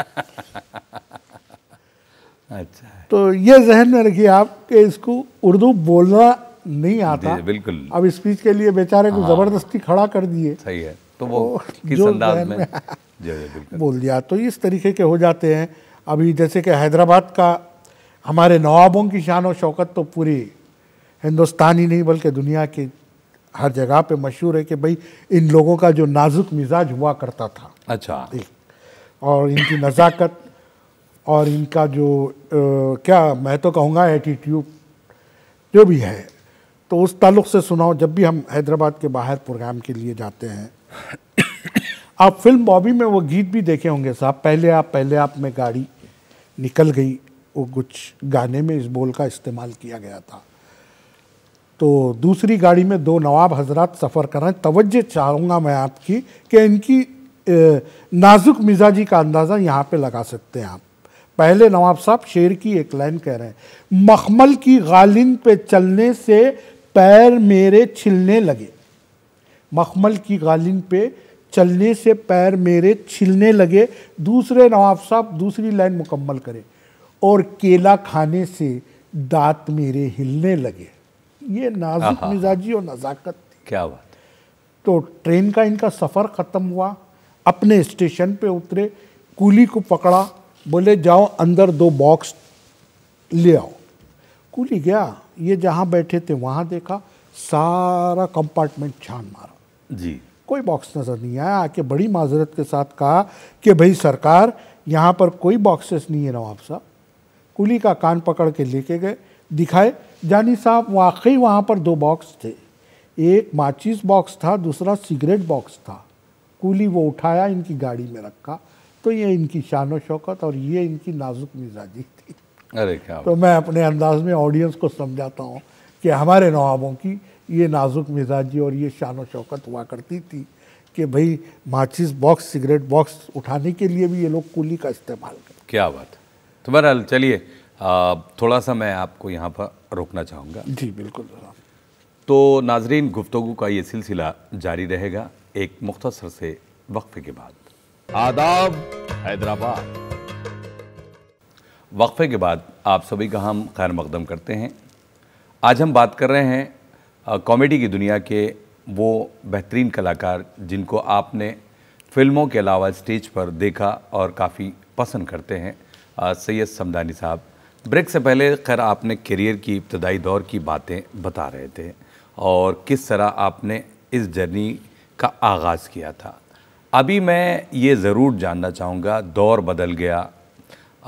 Speaker 2: अच्छा तो ये जहन में रखिए आप कि इसको उर्दू बोलना नहीं आता बिल्कुल अब स्पीच के लिए बेचारे को हाँ। ज़बरदस्ती खड़ा कर दिए
Speaker 1: सही है तो
Speaker 2: वो किस अंदाज में बोल दिया तो इस तरीके के हो जाते हैं अभी जैसे कि हैदराबाद का हमारे नवाबों की शान और शौकत तो पूरी हिंदुस्तान ही नहीं बल्कि दुनिया की हर जगह पे मशहूर है कि भाई इन लोगों का जो नाजुक मिजाज हुआ करता था अच्छा और इनकी नज़ाकत और इनका जो आ, क्या मैं तो कहूँगा एटीट्यूड जो भी है तो उस ताल्लुक से सुनाओ जब भी हम हैदराबाद के बाहर प्रोग्राम के लिए जाते हैं आप फिल्म बॉबी में वो गीत भी देखे होंगे साहब पहले आप पहले आप में गाड़ी निकल गई वो कुछ गाने में इस बोल का इस्तेमाल किया गया था तो दूसरी गाड़ी में दो नवाब हजरत सफ़र कर रहे हैं तोज्जह चाहूँगा मैं आपकी कि इनकी नाजुक मिजाजी का अंदाज़ा यहाँ पे लगा सकते हैं आप पहले नवाब साहब शेर की एक लाइन कह रहे हैं मखमल की गालिन पे चलने से पैर मेरे छिलने लगे मखमल की गालिन पे चलने से पैर मेरे छिलने लगे दूसरे नवाब साहब दूसरी लाइन मुकम्मल करें और केला खाने से दांत मेरे हिलने लगे ये नाजुक मिजाजी और नज़ाकत थी क्या बात तो ट्रेन का इनका सफ़र ख़त्म हुआ अपने स्टेशन पे उतरे कूली को पकड़ा बोले जाओ अंदर दो बॉक्स ले आओ स्कूल ही गया ये जहाँ बैठे थे वहाँ देखा सारा कंपार्टमेंट छान मारा जी कोई बॉक्स नज़र नहीं आया आके बड़ी माजरत के साथ कहा कि भाई सरकार यहाँ पर कोई बॉक्सेस नहीं है नवाब साहब कुली का कान पकड़ के लेके गए दिखाए जानी साहब वाकई वहाँ पर दो बॉक्स थे एक माचिस बॉक्स था दूसरा सिगरेट बॉक्स था कुली वो उठाया इनकी गाड़ी में रखा तो ये इनकी शान शौकत और ये इनकी नाजुक मिजाजी अरे क्या तो मैं अपने अंदाज में ऑडियंस को समझाता हूँ कि हमारे नवाबों की ये नाजुक मिजाजी और ये शान शौकत हुआ करती थी कि भाई माचिस बॉक्स सिगरेट बॉक्स उठाने के लिए भी ये लोग कूली का इस्तेमाल करते
Speaker 1: क्या बात तो बहरहाल चलिए थोड़ा सा मैं आपको यहाँ पर रोकना चाहूँगा जी बिल्कुल तो नाजरीन गुफ्तु का ये सिलसिला जारी रहेगा एक मुख्तसर से वक्फे के बाद आदाब हैदराबाद वक्फ़े के बाद आप सभी का हम खैर मकदम करते हैं आज हम बात कर रहे हैं कॉमेडी की दुनिया के वो बेहतरीन कलाकार जिनको आपने फिल्मों के अलावा स्टेज पर देखा और काफ़ी पसंद करते हैं सैयद समदानी साहब ब्रेक से पहले खैर आपने करियर की इब्तदाई दौर की बातें बता रहे थे और किस तरह आपने इस जर्नी का आगाज़ किया था अभी मैं ये ज़रूर जानना चाहूँगा दौर बदल गया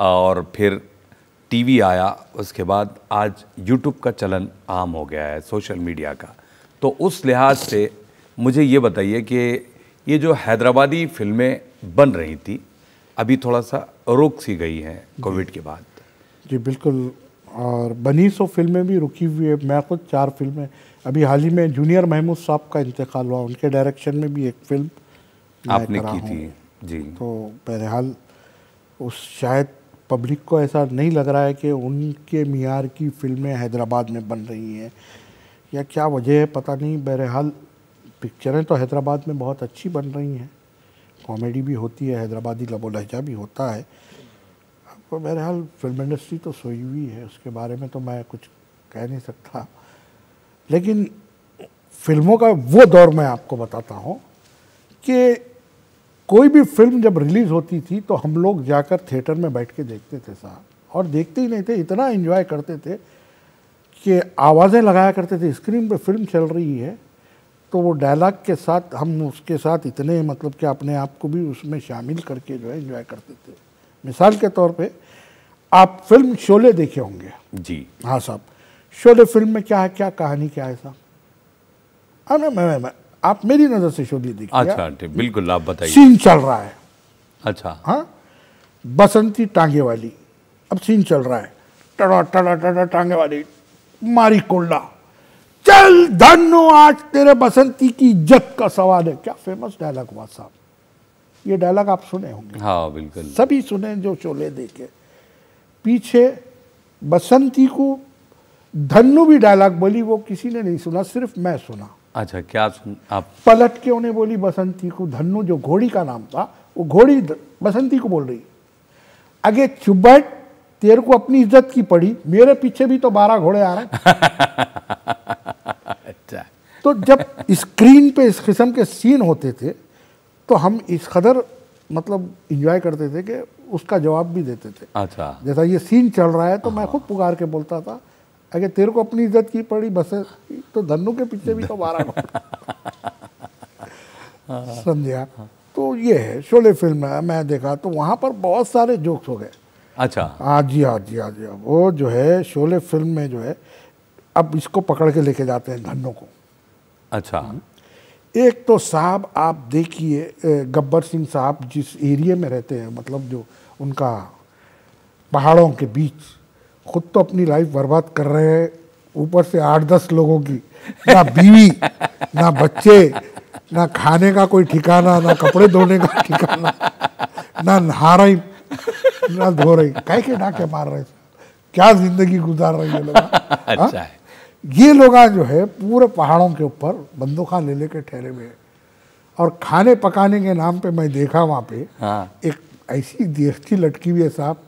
Speaker 1: और फिर टीवी आया उसके बाद आज यूट्यूब का चलन आम हो गया है सोशल मीडिया का तो उस लिहाज से मुझे ये बताइए कि ये जो हैदराबादी फिल्में बन रही थी अभी थोड़ा सा रोक सी गई हैं कोविड के बाद
Speaker 2: जी बिल्कुल और बनी सो फिल्में भी रुकी हुई है मैं खुद चार फिल्में अभी हाल ही में जूनियर महमूद साहब का इंतकाल हुआ उनके डायरेक्शन में भी एक फिल्म आपने की थी जी तो बहरहाल उस शायद पब्लिक को ऐसा नहीं लग रहा है कि उनके मीयार की फिल्में हैदराबाद में बन रही हैं या क्या वजह है पता नहीं बहरहाल पिक्चरें तो हैदराबाद में बहुत अच्छी बन रही हैं कॉमेडी भी होती है हैदराबादी लबो लहजा भी होता है तो बहरहाल फिल्म इंडस्ट्री तो सोई हुई है उसके बारे में तो मैं कुछ कह नहीं सकता लेकिन फिल्मों का वो दौर मैं आपको बताता हूँ कि कोई भी फिल्म जब रिलीज़ होती थी तो हम लोग जाकर थिएटर में बैठ के देखते थे साहब और देखते ही नहीं थे इतना इन्जॉय करते थे कि आवाज़ें लगाया करते थे स्क्रीन पे फिल्म चल रही है तो वो डायलॉग के साथ हम उसके साथ इतने मतलब कि अपने आप को भी उसमें शामिल करके जो है इन्जॉय करते थे मिसाल के तौर पे आप फिल्म शोले देखे होंगे जी हाँ साहब शोले फिल्म में क्या है क्या कहानी क्या है साहब हाँ मैं, मैं, मैं आप मेरी नजर से शोधी देखिए
Speaker 1: अच्छा बिल्कुल आप बताइए सीन चल रहा है अच्छा
Speaker 2: हाँ बसंती टांगे वाली अब सीन चल रहा है टड़ा टड़ा टड़ा टांगे वाली मारी कोल्ला चल धनो आज तेरे बसंती की इज्जत का सवाल है क्या फेमस डायलॉग हुआ साहब ये डायलॉग आप सुने
Speaker 1: होंगे हाँ बिल्कुल
Speaker 2: सभी सुने जो शोले देखे पीछे बसंती को धन्नू भी डायलॉग बोली वो किसी ने नहीं सुना सिर्फ मैं सुना
Speaker 1: अच्छा क्या सुन आप
Speaker 2: पलट के उन्हें बोली बसंती को धनु जो घोड़ी का नाम था वो घोड़ी बसंती को बोल रही आगे चुबट तेरे को अपनी इज्जत की पड़ी मेरे पीछे भी तो बारह घोड़े आ रहे अच्छा तो जब स्क्रीन पे इस किस्म के सीन होते थे तो हम इस कदर मतलब इंजॉय करते थे कि उसका जवाब भी देते थे अच्छा जैसा ये सीन चल रहा है तो मैं हाँ। खुद पुकार के बोलता था अगर तेरे को अपनी इज्जत की पड़ी बस तो धनु के पीछे भी तो बारह
Speaker 1: हाँ। समझा हाँ।
Speaker 2: तो ये है शोले फिल्म है मैं देखा तो वहाँ पर बहुत सारे जोक्स हो गए
Speaker 1: अच्छा हाँ जी हाँ जी हाँ जी हाँ,
Speaker 2: वो जो है शोले फिल्म में जो है अब इसको पकड़ के लेके जाते हैं धनों को अच्छा एक तो साहब आप देखिए गब्बर सिंह साहब जिस एरिए में रहते हैं मतलब जो उनका पहाड़ों के बीच खुद तो अपनी लाइफ बर्बाद कर रहे हैं ऊपर से आठ दस लोगों की ना बीवी ना बच्चे ना खाने का कोई ठिकाना ना कपड़े धोने का ठिकाना ना नहा रही ना धो रही कह के डाके मार रहे क्या जिंदगी गुजार रही है लोग अच्छा ये लोग हाँ? अच्छा जो है पूरे पहाड़ों के ऊपर बंदूखा ले लेके ठहरे हुए हैं और खाने पकाने के नाम पे मैं देखा वहाँ पे हाँ। एक ऐसी देखती लटकी हुई है साहब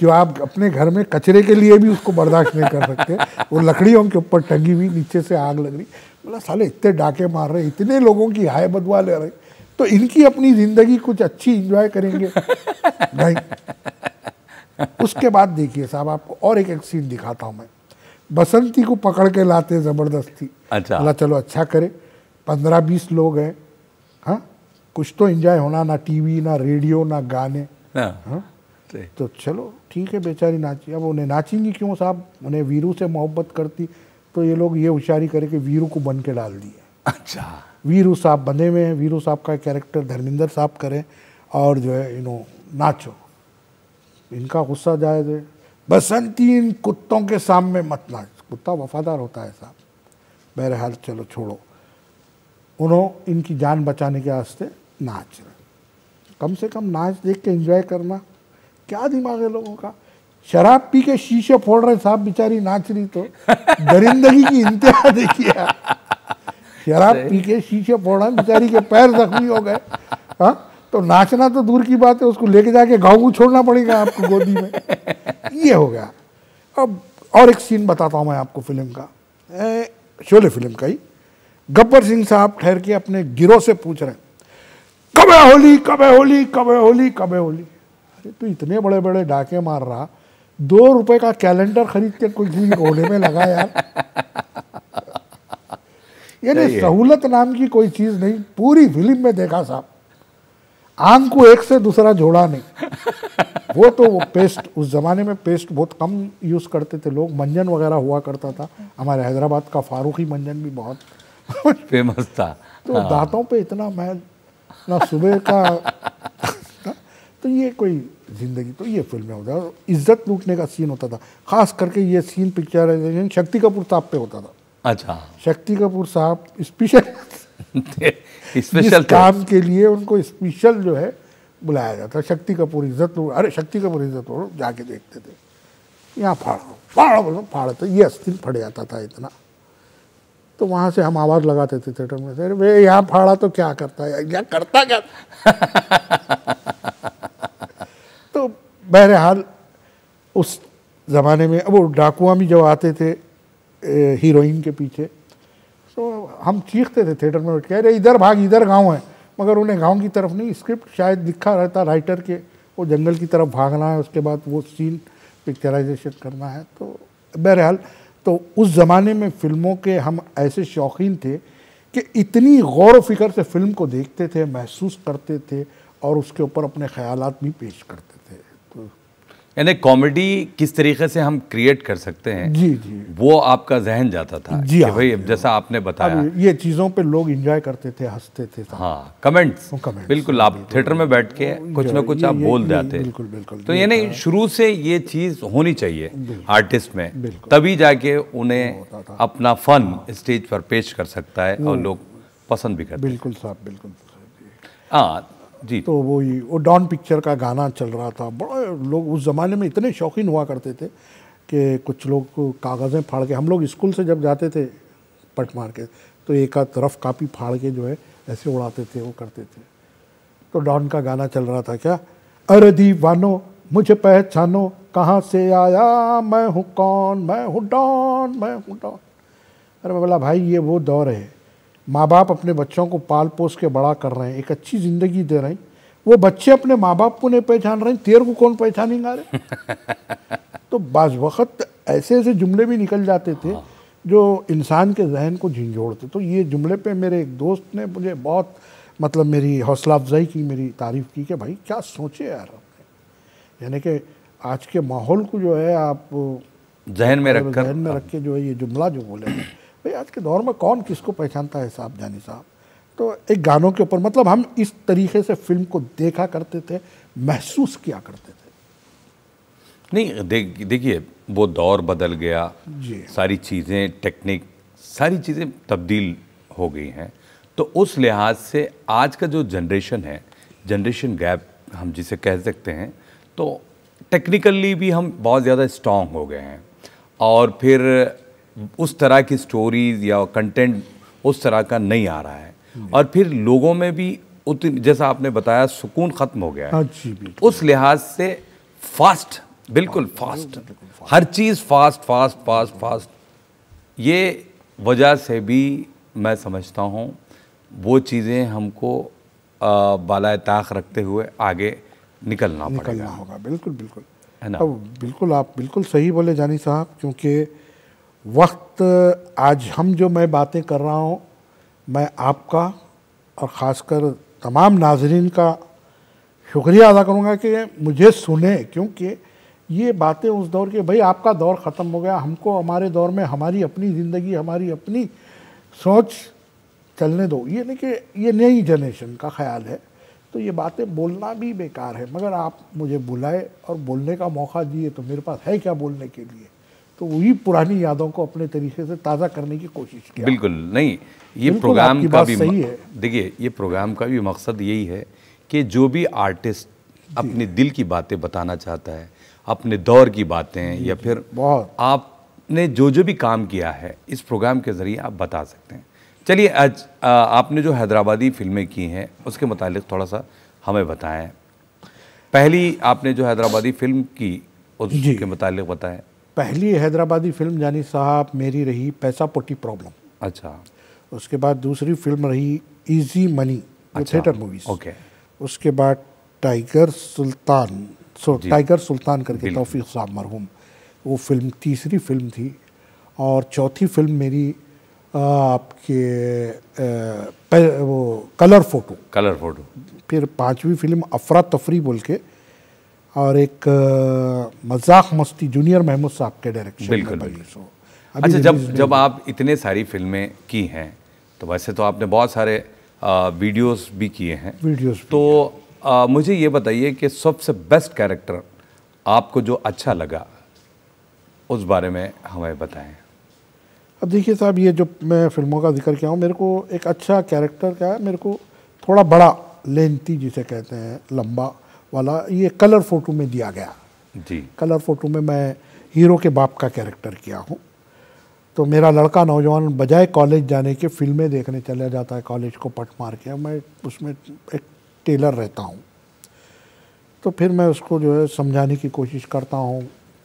Speaker 2: जो आप अपने घर में कचरे के लिए भी उसको बर्दाश्त नहीं कर सकते वो लकड़ियों के ऊपर टंगी हुई नीचे से आग लग रही बोला साले इतने डाके मार रहे इतने लोगों की हाय बदवा ले रहे तो इनकी अपनी ज़िंदगी कुछ अच्छी इंजॉय करेंगे नहीं उसके बाद देखिए साहब आपको और एक एक सीन दिखाता हूँ मैं बसंती को पकड़ के लाते ज़बरदस्ती अच्छा बोला चलो अच्छा करे पंद्रह बीस लोग हैं हाँ कुछ तो इन्जॉय होना ना टीवी ना रेडियो ना गाने हाँ, हाँ? से तो चलो ठीक है बेचारी नाची अब उन्हें नाचेंगी क्यों साहब उन्हें वीरू से मोहब्बत करती तो ये लोग ये होशियारी करे कि वीरू को बन के डाल दिए अच्छा वीरू साहब बने हुए हैं वीरू साहब का कैरेक्टर धर्मिंदर साहब करें और जो है इनो नाचो इनका गुस्सा जाए जाए बसंती इन कुत्तों के सामने मत नाच कुत्ता वफादार होता है साहब बहरहाल चलो छोड़ो उन्होंने इनकी जान बचाने के वास्ते नाच रहे कम से कम नाच देख के एंजॉय करना क्या दिमाग है लोगों का शराब पी के शीशे फोड़ रहे साहब बेचारी नाच रही तो दरिंदगी की इंतहा देखिए शराब पी के शीशे फोड़ा बेचारी के पैर जख्मी हो गए हाँ? तो नाचना तो दूर की बात है उसको लेके जाके गाँव छोड़ना पड़ेगा आपको गोदी में ये हो गया अब और एक सीन बताता हूँ मैं आपको फिल्म का ए, शोले फिल्म का ही गब्बर सिंह साहब ठहर के अपने गिरोह से पूछ रहे हैं कब है होली कब है होली कब है होली कब है होली सकते तो इतने बड़े बड़े डाके मार रहा दो रुपए का कैलेंडर खरीद के कुछ दिन घोड़े में लगा यार यानी सहूलत नाम की कोई चीज़ नहीं पूरी फिल्म में देखा साहब आंग को एक से दूसरा जोड़ा नहीं वो तो वो पेस्ट उस ज़माने में पेस्ट बहुत कम यूज़ करते थे लोग मंजन वगैरह हुआ करता था हमारे हैदराबाद का फारूकी मंजन भी बहुत
Speaker 1: फेमस था तो हाँ। दांतों
Speaker 2: पे इतना मैल ना सुबह का तो ये कोई ज़िंदगी तो ये फिल्में होता था इज्जत लूटने का सीन होता था खास करके ये सीन पिक्चराइजेशन शक्ति कपूर साहब पे होता था अच्छा शक्ति कपूर साहब स्पेशल स्पेशल काम के लिए उनको स्पेशल जो है बुलाया जाता शक्ति कपूर इज्जत अरे शक्ति कपूर इज्जत लोड़ो जाके देखते थे यहाँ फाड़ो फाड़ो बोलो फाड़ते ये अस्थिर फट जाता था इतना तो वहाँ से हम आवाज़ लगाते थे थिएटर में अरे भाई यहाँ फाड़ा तो क्या करता है क्या करता क्या बहरहाल उस ज़माने में अब वो डाकुआ भी जब आते थे हीरोइन के पीछे तो हम चीखते थे थिएटर में बैठ के अरे इधर भाग इधर गांव है मगर उन्हें गांव की तरफ नहीं स्क्रिप्ट शायद लिखा रहता राइटर के वो जंगल की तरफ भागना है उसके बाद वो सीन पिक्चराइजेशन करना है तो बहरहाल तो उस ज़माने में फिल्मों के हम ऐसे शौकीन थे कि इतनी गौर फिक्र से फिल्म को देखते थे महसूस करते थे और उसके ऊपर अपने ख्याल भी पेश करते थे
Speaker 1: यानी कॉमेडी किस तरीके से हम क्रिएट कर सकते हैं जी जी वो आपका जहन जाता था जी कि हाँ, भाई हाँ। जैसा आपने बताया
Speaker 2: ये चीज़ों पे लोग इंजॉय करते थे हंसते थे हाँ कमेंट्स कमेंट्स बिल्कुल आप थिएटर में बैठ के कुछ ना कुछ आप बोल जाते बिल्कुल बिल्कुल तो
Speaker 1: यानी शुरू से ये चीज़ होनी चाहिए आर्टिस्ट में तभी जाके उन्हें अपना फन स्टेज पर पेश कर सकता है और हम्म। लोग पसंद भी करते बिल्कुल साहब बिल्कुल हाँ जी तो वो ही वो डॉन
Speaker 2: पिक्चर का गाना चल रहा था बड़ा लोग उस ज़माने में इतने शौकीन हुआ करते थे कि कुछ लोग कागज़ें फाड़ के हम लोग स्कूल से जब जाते थे पट मार के तो एक आध रफ कापी फाड़ के जो है ऐसे उड़ाते थे वो करते थे तो डॉन का गाना चल रहा था क्या अरे दीवानो मुझे पहचानो कहाँ से आया मैं हूँ कौन मैं हूँ डॉन मैं हूँ डॉन अरे मैं बोला भाई ये वो दौर है माँ बाप अपने बच्चों को पाल पोस के बड़ा कर रहे हैं एक अच्छी ज़िंदगी दे रहे हैं वो बच्चे अपने माँ बाप को नहीं पहचान रहे हैं तेर को कौन पहचानेंगा रहे तो बाज वक़्त ऐसे ऐसे जुमले भी निकल जाते थे हाँ। जो इंसान के जहन को झिझोड़ते तो ये जुमले पे मेरे एक दोस्त ने मुझे बहुत मतलब मेरी हौसला अफजाई की मेरी तारीफ़ की कि भाई क्या सोचे यार आपने यानी कि आज के माहौल को जो है आप
Speaker 1: जहन में मतलब रख जहन में रख के
Speaker 2: जो है ये जुमला जो बोले भाई आज के दौर में कौन किसको पहचानता है साहब जानी साहब तो एक गानों के ऊपर मतलब हम इस तरीके से फिल्म को देखा करते थे महसूस किया करते थे
Speaker 1: नहीं देख देखिए वो दौर बदल गया सारी चीज़ें टेक्निक सारी चीज़ें तब्दील हो गई हैं तो उस लिहाज से आज का जो जनरेशन है जनरेशन गैप हम जिसे कह सकते हैं तो टेक्निकली भी हम बहुत ज़्यादा स्ट्रॉन्ग हो गए हैं और फिर उस तरह की स्टोरीज या कंटेंट उस तरह का नहीं आ रहा है और फिर लोगों में भी उतनी जैसा आपने बताया सुकून ख़त्म हो गया है हाँ उस लिहाज से फास्ट बिल्कुल फास्ट हाँ, हर चीज़ फास्ट फास्ट फास्ट फास्ट ये वजह से भी मैं समझता हूँ वो चीज़ें हमको बालाए ताक रखते हुए आगे निकलना निकलना
Speaker 2: होगा बिल्कुल बिल्कुल है ना बिल्कुल आप बिल्कुल सही बोले जानी साहब क्योंकि वक्त आज हम जो मैं बातें कर रहा हूँ मैं आपका और ख़ासकर तमाम नाजरीन का शुक्रिया अदा करूँगा कि मुझे सुने क्योंकि ये बातें उस दौर के भाई आपका दौर ख़त्म हो गया हमको हमारे दौर में हमारी अपनी ज़िंदगी हमारी अपनी सोच चलने दो ये नहीं कि ये नई जनरेशन का ख्याल है तो ये बातें बोलना भी बेकार है मगर आप मुझे बुलाए और बोलने का मौका दिए तो मेरे पास है क्या बोलने के लिए तो वही पुरानी यादों को अपने तरीके से ताज़ा करने की कोशिश की बिल्कुल
Speaker 1: नहीं ये बिल्कुल प्रोग्राम का भी सही है देखिए ये प्रोग्राम का भी मकसद यही है कि जो भी आर्टिस्ट अपने दिल की बातें बताना चाहता है अपने दौर की बातें या फिर बहुत आपने जो जो भी काम किया है इस प्रोग्राम के ज़रिए आप बता सकते हैं चलिए आज आपने जो हैदराबादी फिल्में की हैं उसके मुतालिक थोड़ा सा हमें बताएं पहली आपने जो हैदराबादी फिल्म की उसके मुतालिक बताएं
Speaker 2: पहली हैदराबादी फिल्म जानी साहब मेरी रही पैसा पोटी प्रॉब्लम अच्छा उसके बाद दूसरी फिल्म रही easy money theatre movies okay उसके बाद टाइगर सुल्तान सो टाइगर सुल्तान करके तोफ़ी साहब मरहूम वो फिल्म तीसरी फिल्म थी और चौथी फिल्म मेरी आपके वो कलर फोटो कलर फोटो फिर पांचवी फिल्म अफरा तफरी बोल के और एक मजाक मस्ती जूनियर महमूद साहब के डायरेक्शन बिल्कुल, अच्छा जब जब
Speaker 1: आप इतने सारी फिल्में की हैं तो वैसे तो आपने बहुत सारे वीडियोस भी किए हैं वीडियोस तो आ, मुझे ये बताइए कि सबसे बेस्ट कैरेक्टर आपको जो अच्छा लगा उस बारे में हमें बताएं
Speaker 2: अब देखिए साहब ये जो मैं फिल्मों का जिक्र किया हूँ मेरे को एक अच्छा कैरेक्टर क्या है मेरे को थोड़ा बड़ा लेंथी जिसे कहते हैं लंबा वाला ये कलर फोटो में दिया गया जी कलर फोटो में मैं हीरो के बाप का कैरेक्टर किया हूँ तो मेरा लड़का नौजवान बजाय कॉलेज जाने के फिल्में देखने चला जाता है कॉलेज को पट मार के मैं उसमें एक टेलर रहता हूँ तो फिर मैं उसको जो है समझाने की कोशिश करता हूँ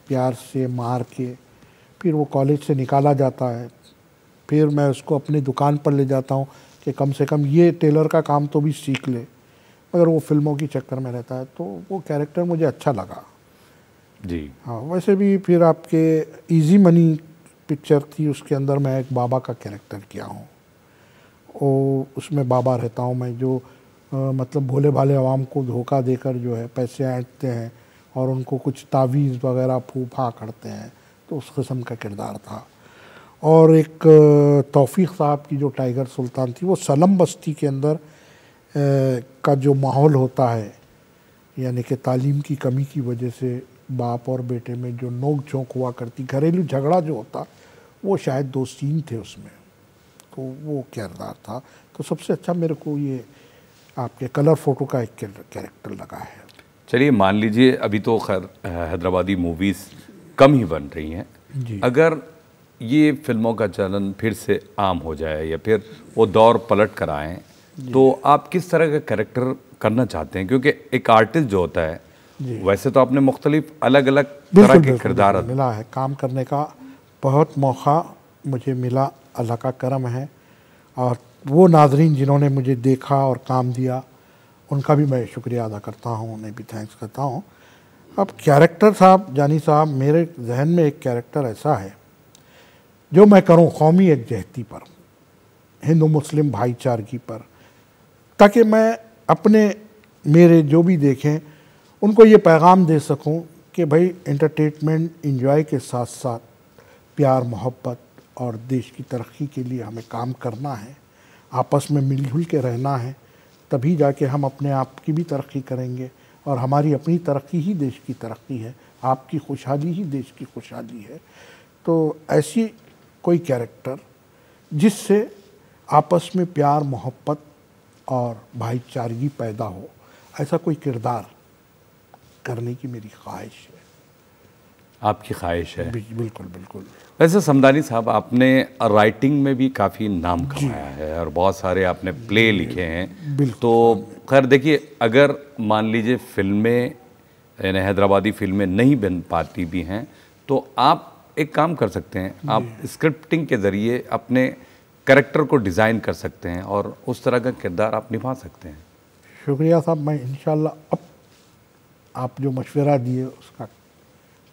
Speaker 2: प्यार से मार के फिर वो कॉलेज से निकाला जाता है फिर मैं उसको अपनी दुकान पर ले जाता हूँ कि कम से कम ये टेलर का काम तो भी सीख ले मगर वो फिल्मों की चक्कर में रहता है तो वो कैरेक्टर मुझे अच्छा लगा जी हाँ वैसे भी फिर आपके इजी मनी पिक्चर थी उसके अंदर मैं एक बाबा का कैरेक्टर किया हूँ वो उसमें बाबा रहता हूँ मैं जो आ, मतलब भोले भाले आवाम को धोखा देकर जो है पैसे ऐंठते हैं और उनको कुछ तावीज़ वगैरह फूफा करते हैं तो उस किस्म का किरदार था और एक तौफीक साहब की जो टाइगर सुल्तान थी वो सलम बस्ती के अंदर का जो माहौल होता है यानी कि तालीम की कमी की वजह से बाप और बेटे में जो नोक झोंक हुआ करती घरेलू झगड़ा जो होता वो शायद दो सीन थे उसमें तो वो किरदार था तो सबसे अच्छा मेरे को ये आपके कलर फोटो का एक कैरेक्टर लगा है
Speaker 1: चलिए मान लीजिए अभी तो खैर हैदराबादी मूवीज़ कम ही बन रही हैं अगर ये फिल्मों का चलन फिर से आम हो जाए या फिर वो दौर पलट कर आएँ तो आप किस तरह का करेक्टर करना चाहते हैं क्योंकि एक आर्टिस्ट जो होता है वैसे तो आपने मुख्तलिफ अलग अलग तरह के किरदार
Speaker 2: मिला है काम करने का बहुत मौका मुझे मिला अल्लाह का करम है और वो नाजरीन जिन्होंने मुझे देखा और काम दिया उनका भी मैं शुक्रिया अदा करता हूँ उन्हें भी थैंक्स करता हूँ अब कैरेक्टर साहब जानी साहब मेरे जहन में एक कैरेक्टर ऐसा है जो मैं करूँ कौमी यकजहती पर हिंदू मुस्लिम भाईचारगी पर ताकि मैं अपने मेरे जो भी देखें उनको ये पैगाम दे सकूं कि भाई एंटरटेनमेंट इन्जॉय के साथ साथ प्यार मोहब्बत और देश की तरक्की के लिए हमें काम करना है आपस में मिलजुल के रहना है तभी जाके हम अपने आप की भी तरक्की करेंगे और हमारी अपनी तरक्की ही देश की तरक्की है आपकी खुशहाली ही देश की खुशहाली है तो ऐसी कोई कैरेक्टर जिससे आपस में प्यार मोहब्बत और भाईचारगी पैदा हो ऐसा कोई किरदार करने की मेरी ख्वाहिश है
Speaker 1: आपकी ख्वाहिश है बिल्कुल बिल्कुल वैसे समदानी साहब आपने राइटिंग में भी काफ़ी नाम कमाया है और बहुत सारे आपने प्ले लिखे हैं तो खैर देखिए अगर मान लीजिए फिल्में यानी हैदराबादी फिल्में नहीं बन पाती भी हैं तो आप एक काम कर सकते हैं आप स्क्रिप्टिंग के ज़रिए अपने करेक्टर को डिज़ाइन कर सकते हैं और उस तरह का किरदार आप निभा सकते हैं
Speaker 2: शुक्रिया साहब मैं इन अब आप जो मशवरा दिए उसका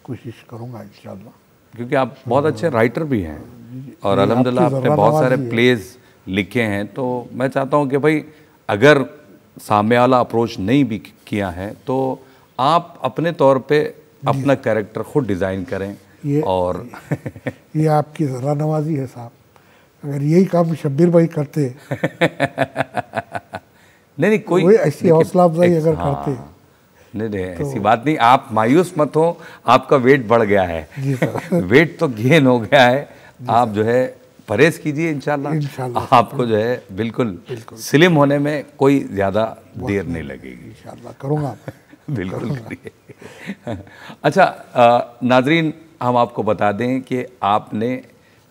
Speaker 2: कोशिश करूँगा इन
Speaker 1: क्योंकि आप बहुत अच्छे राइटर हाँ। भी हैं और अलहमदिल्ला आपने बहुत सारे प्लेज लिखे हैं तो मैं चाहता हूँ कि भाई अगर सामने वाला अप्रोच नहीं भी किया है तो आप अपने तौर पे अपना कैरेक्टर खुद डिज़ाइन करें ये, और
Speaker 2: ये आपकी जरा नवाजी है साहब अगर यही काम शब्बीर भाई करते
Speaker 1: नहीं नहीं कोई ऐसी
Speaker 2: हौसला अफजाई अगर हाँ, करते
Speaker 1: नहीं नहीं तो, ऐसी बात नहीं आप मायूस मत हो आपका वेट बढ़ गया है वेट तो गेन हो गया है आप जो है परहेज कीजिए इंशाल्लाह आपको जो है बिल्कुल, बिल्कुल स्लिम होने में कोई ज़्यादा देर नहीं लगेगी इंशाल्लाह करूँगा बिल्कुल करिए अच्छा नाजरीन हम आपको बता दें कि आपने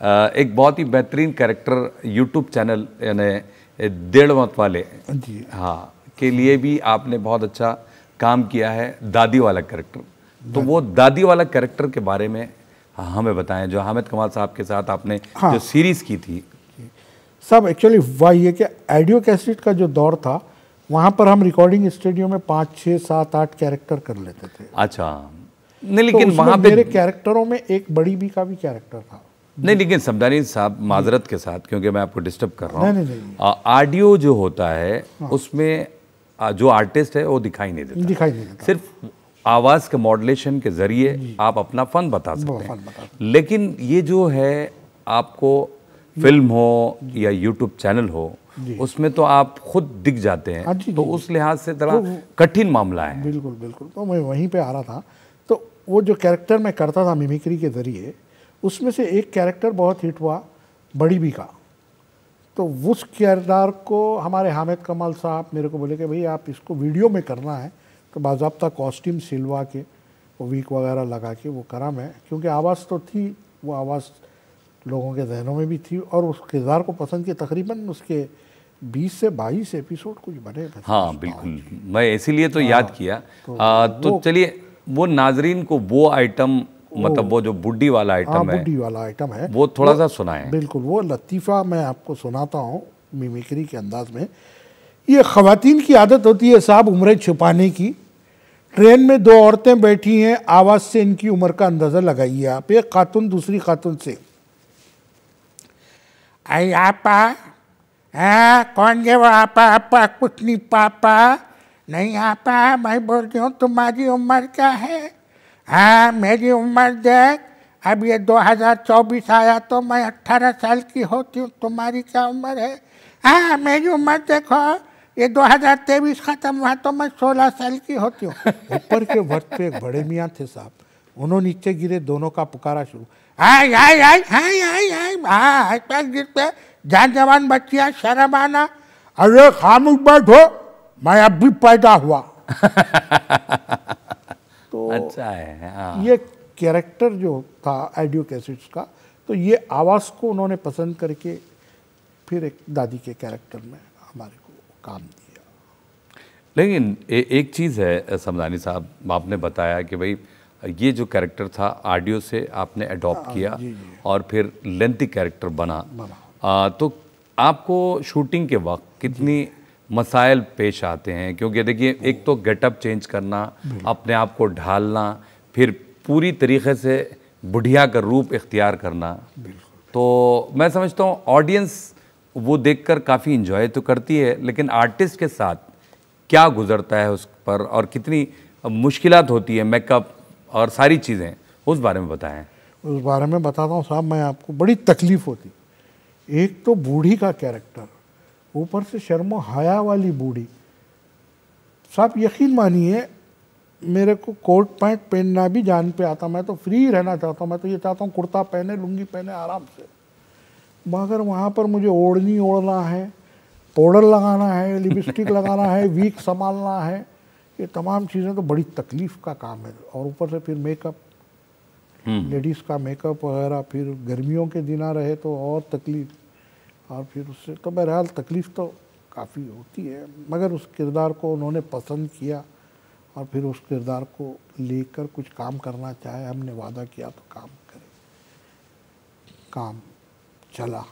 Speaker 1: एक बहुत ही बेहतरीन कैरेक्टर यूट्यूब चैनल यानी डेढ़ मत वाले हाँ के लिए भी आपने बहुत अच्छा काम किया है दादी वाला कैरेक्टर तो वो दादी वाला कैरेक्टर के बारे में हमें बताएं जो हामिद कमाल साहब के साथ आपने हाँ। जो सीरीज़ की थी
Speaker 2: साहब एक्चुअली हुआ ये कि एडियो कैसेट का जो दौर था वहाँ पर हम रिकॉर्डिंग स्टूडियो में पाँच छः सात आठ कैरेक्टर कर लेते
Speaker 1: थे अच्छा नहीं लेकिन तो वहाँ पे मेरे
Speaker 2: कैरेक्टरों में एक बड़ी बी का भी कैरेक्टर था
Speaker 1: नहीं लेकिन समदानी साहब माजरत के साथ क्योंकि मैं आपको डिस्टर्ब कर रहा हूँ ऑडियो जो होता है हाँ। उसमें जो आर्टिस्ट है वो दिखाई नहीं देता दिखाई नहीं देता सिर्फ आवाज़ के मॉडलेशन के ज़रिए आप अपना फ़न बता सकते हैं लेकिन ये जो है आपको फिल्म हो या यूट्यूब चैनल हो उसमें तो आप खुद दिख जाते हैं हाँ तो उस लिहाज से थोड़ा तो कठिन मामला है बिल्कुल बिल्कुल
Speaker 2: तो मैं वहीं पे आ रहा था तो वो जो कैरेक्टर मैं करता था मिमिक्री के ज़रिए उसमें से एक कैरेक्टर बहुत हिट हुआ बड़ी बी का तो उस किरदार को हमारे हामिद कमाल साहब मेरे को बोले कि भाई आप इसको वीडियो में करना है तो बाबा कॉस्ट्यूम सिलवा के वो वीक वगैरह लगा के वो करा मैं क्योंकि आवाज़ तो थी वो आवाज़ लोगों के जहनों में भी थी और उस किरदार को पसंद किया तकरीबन उसके 20 से 22 एपिसोड कुछ बने
Speaker 1: हाँ बिल्कुल मैं इसीलिए तो हाँ, याद किया तो, तो, तो चलिए वो नाजरीन को वो आइटम मतलब वो जो बुढ़ी वाला आइटम हाँ, है बुढ़ी
Speaker 2: वाला आइटम है वो थोड़ा सा सुनाए बिल्कुल वो लतीफ़ा मैं आपको सुनाता हूँ मिमिक्री के अंदाज में ये ख़वातीन की आदत होती है साहब उम्र छुपाने की ट्रेन में दो औरतें बैठी हैं आवाज़ से इनकी उम्र का अंदाज़ा लगाइए आप एक खातून दूसरी खातून से आई आपा है कौन गए वो आपा आपा कुछ नहीं पापा नहीं आपा मैं बोल रही हूँ तुम्हारी उम्र क्या है हाँ मेरी उम्र देख अब ये 2024 आया तो मैं 18 साल की होती हूँ तुम्हारी क्या उम्र है हाँ मेरी उम्र देखो ये 2023 ख़त्म हुआ तो मैं 16 साल की होती हूँ ऊपर के वक्त पे बड़े मियाँ थे साहब उन्होंने नीचे गिरे दोनों का पुकारा शुरू आई आई आई हाय आई आई हाँ पास गिरते जान जवान बच्चियाँ शर्म आना अरे खामोश बैठो मैं अब भी पैदा हुआ
Speaker 1: तो अच्छा है हाँ। ये
Speaker 2: कैरेक्टर जो था आइडियो कैसेट्स का तो ये आवाज़ को उन्होंने पसंद करके फिर एक दादी के कैरेक्टर में हमारे को काम दिया
Speaker 1: लेकिन ए, एक चीज़ है समदानी साहब आपने बताया कि भाई ये जो कैरेक्टर था आडियो से आपने अडॉप्ट हाँ, किया जी, जी। और फिर लेंथी कैरेक्टर बना, बना। आ, तो आपको शूटिंग के वक्त कितनी मसाइल पेश आते हैं क्योंकि देखिए एक तो गेटअप चेंज करना अपने आप को ढालना फिर पूरी तरीके से बुढ़िया का रूप इख्तियार करना तो मैं समझता हूँ ऑडियंस वो देखकर काफ़ी इन्जॉय तो करती है लेकिन आर्टिस्ट के साथ क्या गुजरता है उस पर और कितनी मुश्किल होती है मेकअप और सारी चीज़ें उस बारे में बताएं
Speaker 2: उस बारे में बताता हूँ साहब मैं आपको बड़ी तकलीफ़ होती एक तो बूढ़ी का कैरेक्टर ऊपर से शर्मो हया वाली बूढ़ी साहब यकीन मानिए मेरे को कोट पैंट पहनना भी जान पे आता मैं तो फ्री रहना चाहता हूँ मैं तो ये चाहता हूँ कुर्ता पहने लुंगी पहने आराम से मगर वहाँ पर मुझे ओढ़नी ओढ़ना है पाउडर लगाना है लिपस्टिक लगाना है वीक संभालना है ये तमाम चीज़ें तो बड़ी तकलीफ़ का काम है और ऊपर से फिर मेकअप हम्म। लेडीज़ का मेकअप वगैरह फिर गर्मियों के दिन रहे तो और तकलीफ़ और फिर उससे तो बहरहाल तकलीफ़ तो काफ़ी होती है मगर उस किरदार को उन्होंने पसंद किया और फिर उस किरदार को लेकर कुछ काम करना चाहे हमने वादा किया तो काम करें काम चला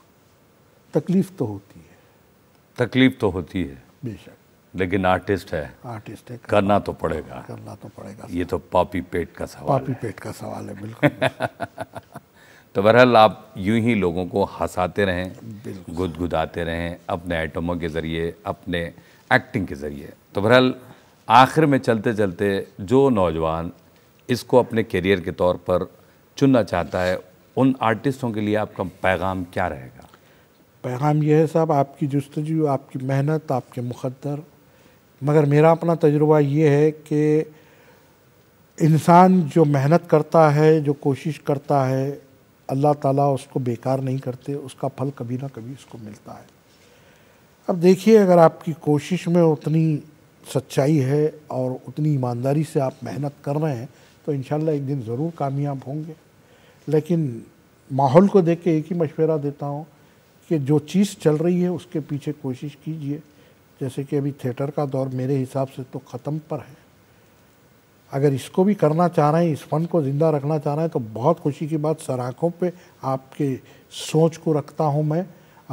Speaker 2: तकलीफ़ तो होती
Speaker 1: है तकलीफ़ तो होती है बेशक लेकिन आर्टिस्ट है आर्टिस्ट है करना, करना तो पड़ेगा करना तो पड़ेगा ये तो पापी पेट का सवाल पापी पेट का सवाल है
Speaker 3: बिल्कुल
Speaker 1: तो बहरहाल आप यूं ही लोगों को हंसाते रहें गुदगुदाते रहें अपने आइटमों के ज़रिए अपने एक्टिंग के ज़रिए तो बहरहाल आखिर में चलते चलते जो नौजवान इसको अपने करियर के तौर पर चुनना चाहता है उन आर्टिस्टों के लिए आपका पैगाम क्या रहेगा
Speaker 2: पैगाम यह है साहब आपकी जस्तजू आपकी मेहनत आपके मुकदर मगर मेरा अपना तजुर्बा ये है कि इंसान जो मेहनत करता है जो कोशिश करता है अल्लाह ताला उसको बेकार नहीं करते उसका फल कभी ना कभी उसको मिलता है अब देखिए अगर आपकी कोशिश में उतनी सच्चाई है और उतनी ईमानदारी से आप मेहनत कर रहे हैं तो इन एक दिन ज़रूर कामयाब होंगे लेकिन माहौल को देख के एक ही मशवरा देता हूँ कि जो चीज़ चल रही है उसके पीछे कोशिश कीजिए जैसे कि अभी थिएटर का दौर मेरे हिसाब से तो ख़त्म पर है अगर इसको भी करना चाह रहे हैं इस फंड को ज़िंदा रखना चाह रहे हैं तो बहुत खुशी की बात सराखों पे आपके सोच को रखता हूं मैं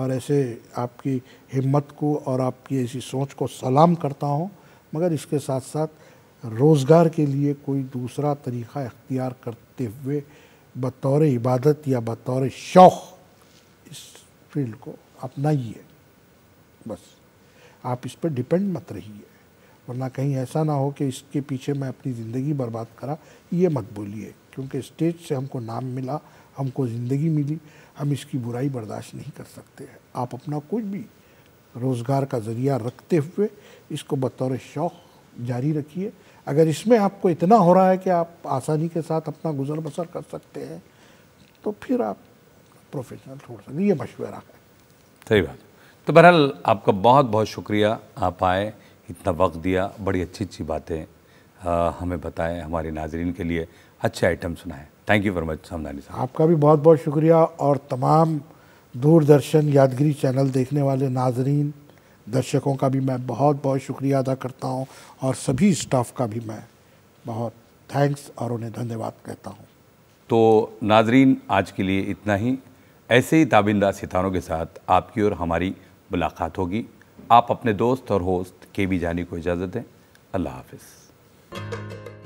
Speaker 2: और ऐसे आपकी हिम्मत को और आपकी ऐसी सोच को सलाम करता हूं मगर इसके साथ साथ रोज़गार के लिए कोई दूसरा तरीक़ा इख्तियार करते हुए बतौर इबादत या बतौर शौक़ इस फील्ड को अपनाइए बस आप इस पर डिपेंड मत रहिए वरना कहीं ऐसा ना हो कि इसके पीछे मैं अपनी ज़िंदगी बर्बाद करा ये मत बोलिए क्योंकि स्टेज से हमको नाम मिला हमको ज़िंदगी मिली हम इसकी बुराई बर्दाश्त नहीं कर सकते हैं आप अपना कुछ भी रोज़गार का ज़रिया रखते हुए इसको बतौर शौक़ जारी रखिए अगर इसमें आपको इतना हो रहा है कि आप आसानी के साथ अपना गुजर बसर कर सकते हैं तो फिर आप प्रोफेशनल छोड़ सकते ये मशवरा है
Speaker 1: सही बात तो बहरहाल आपका बहुत बहुत शुक्रिया आप आए इतना वक्त दिया बड़ी अच्छी अच्छी बातें हमें बताएं हमारे नाजरन के लिए अच्छे आइटम सुनाएं thank you very much Hamdani साहब
Speaker 2: आपका भी बहुत बहुत शुक्रिया और तमाम दूरदर्शन यादगिरी चैनल देखने वाले नाजरीन दर्शकों का भी मैं बहुत बहुत शुक्रिया अदा करता हूँ और सभी स्टाफ का भी मैं बहुत थैंक्स और उन्हें धन्यवाद कहता हूँ
Speaker 1: तो नाजरीन आज के लिए इतना ही ऐसे ही ताबिंदा सितारों के साथ आपकी और हमारी मुलाकात होगी आप अपने दोस्त और होस्ट के बी जानी को इजाज़त दें अल्लाह हाफिज़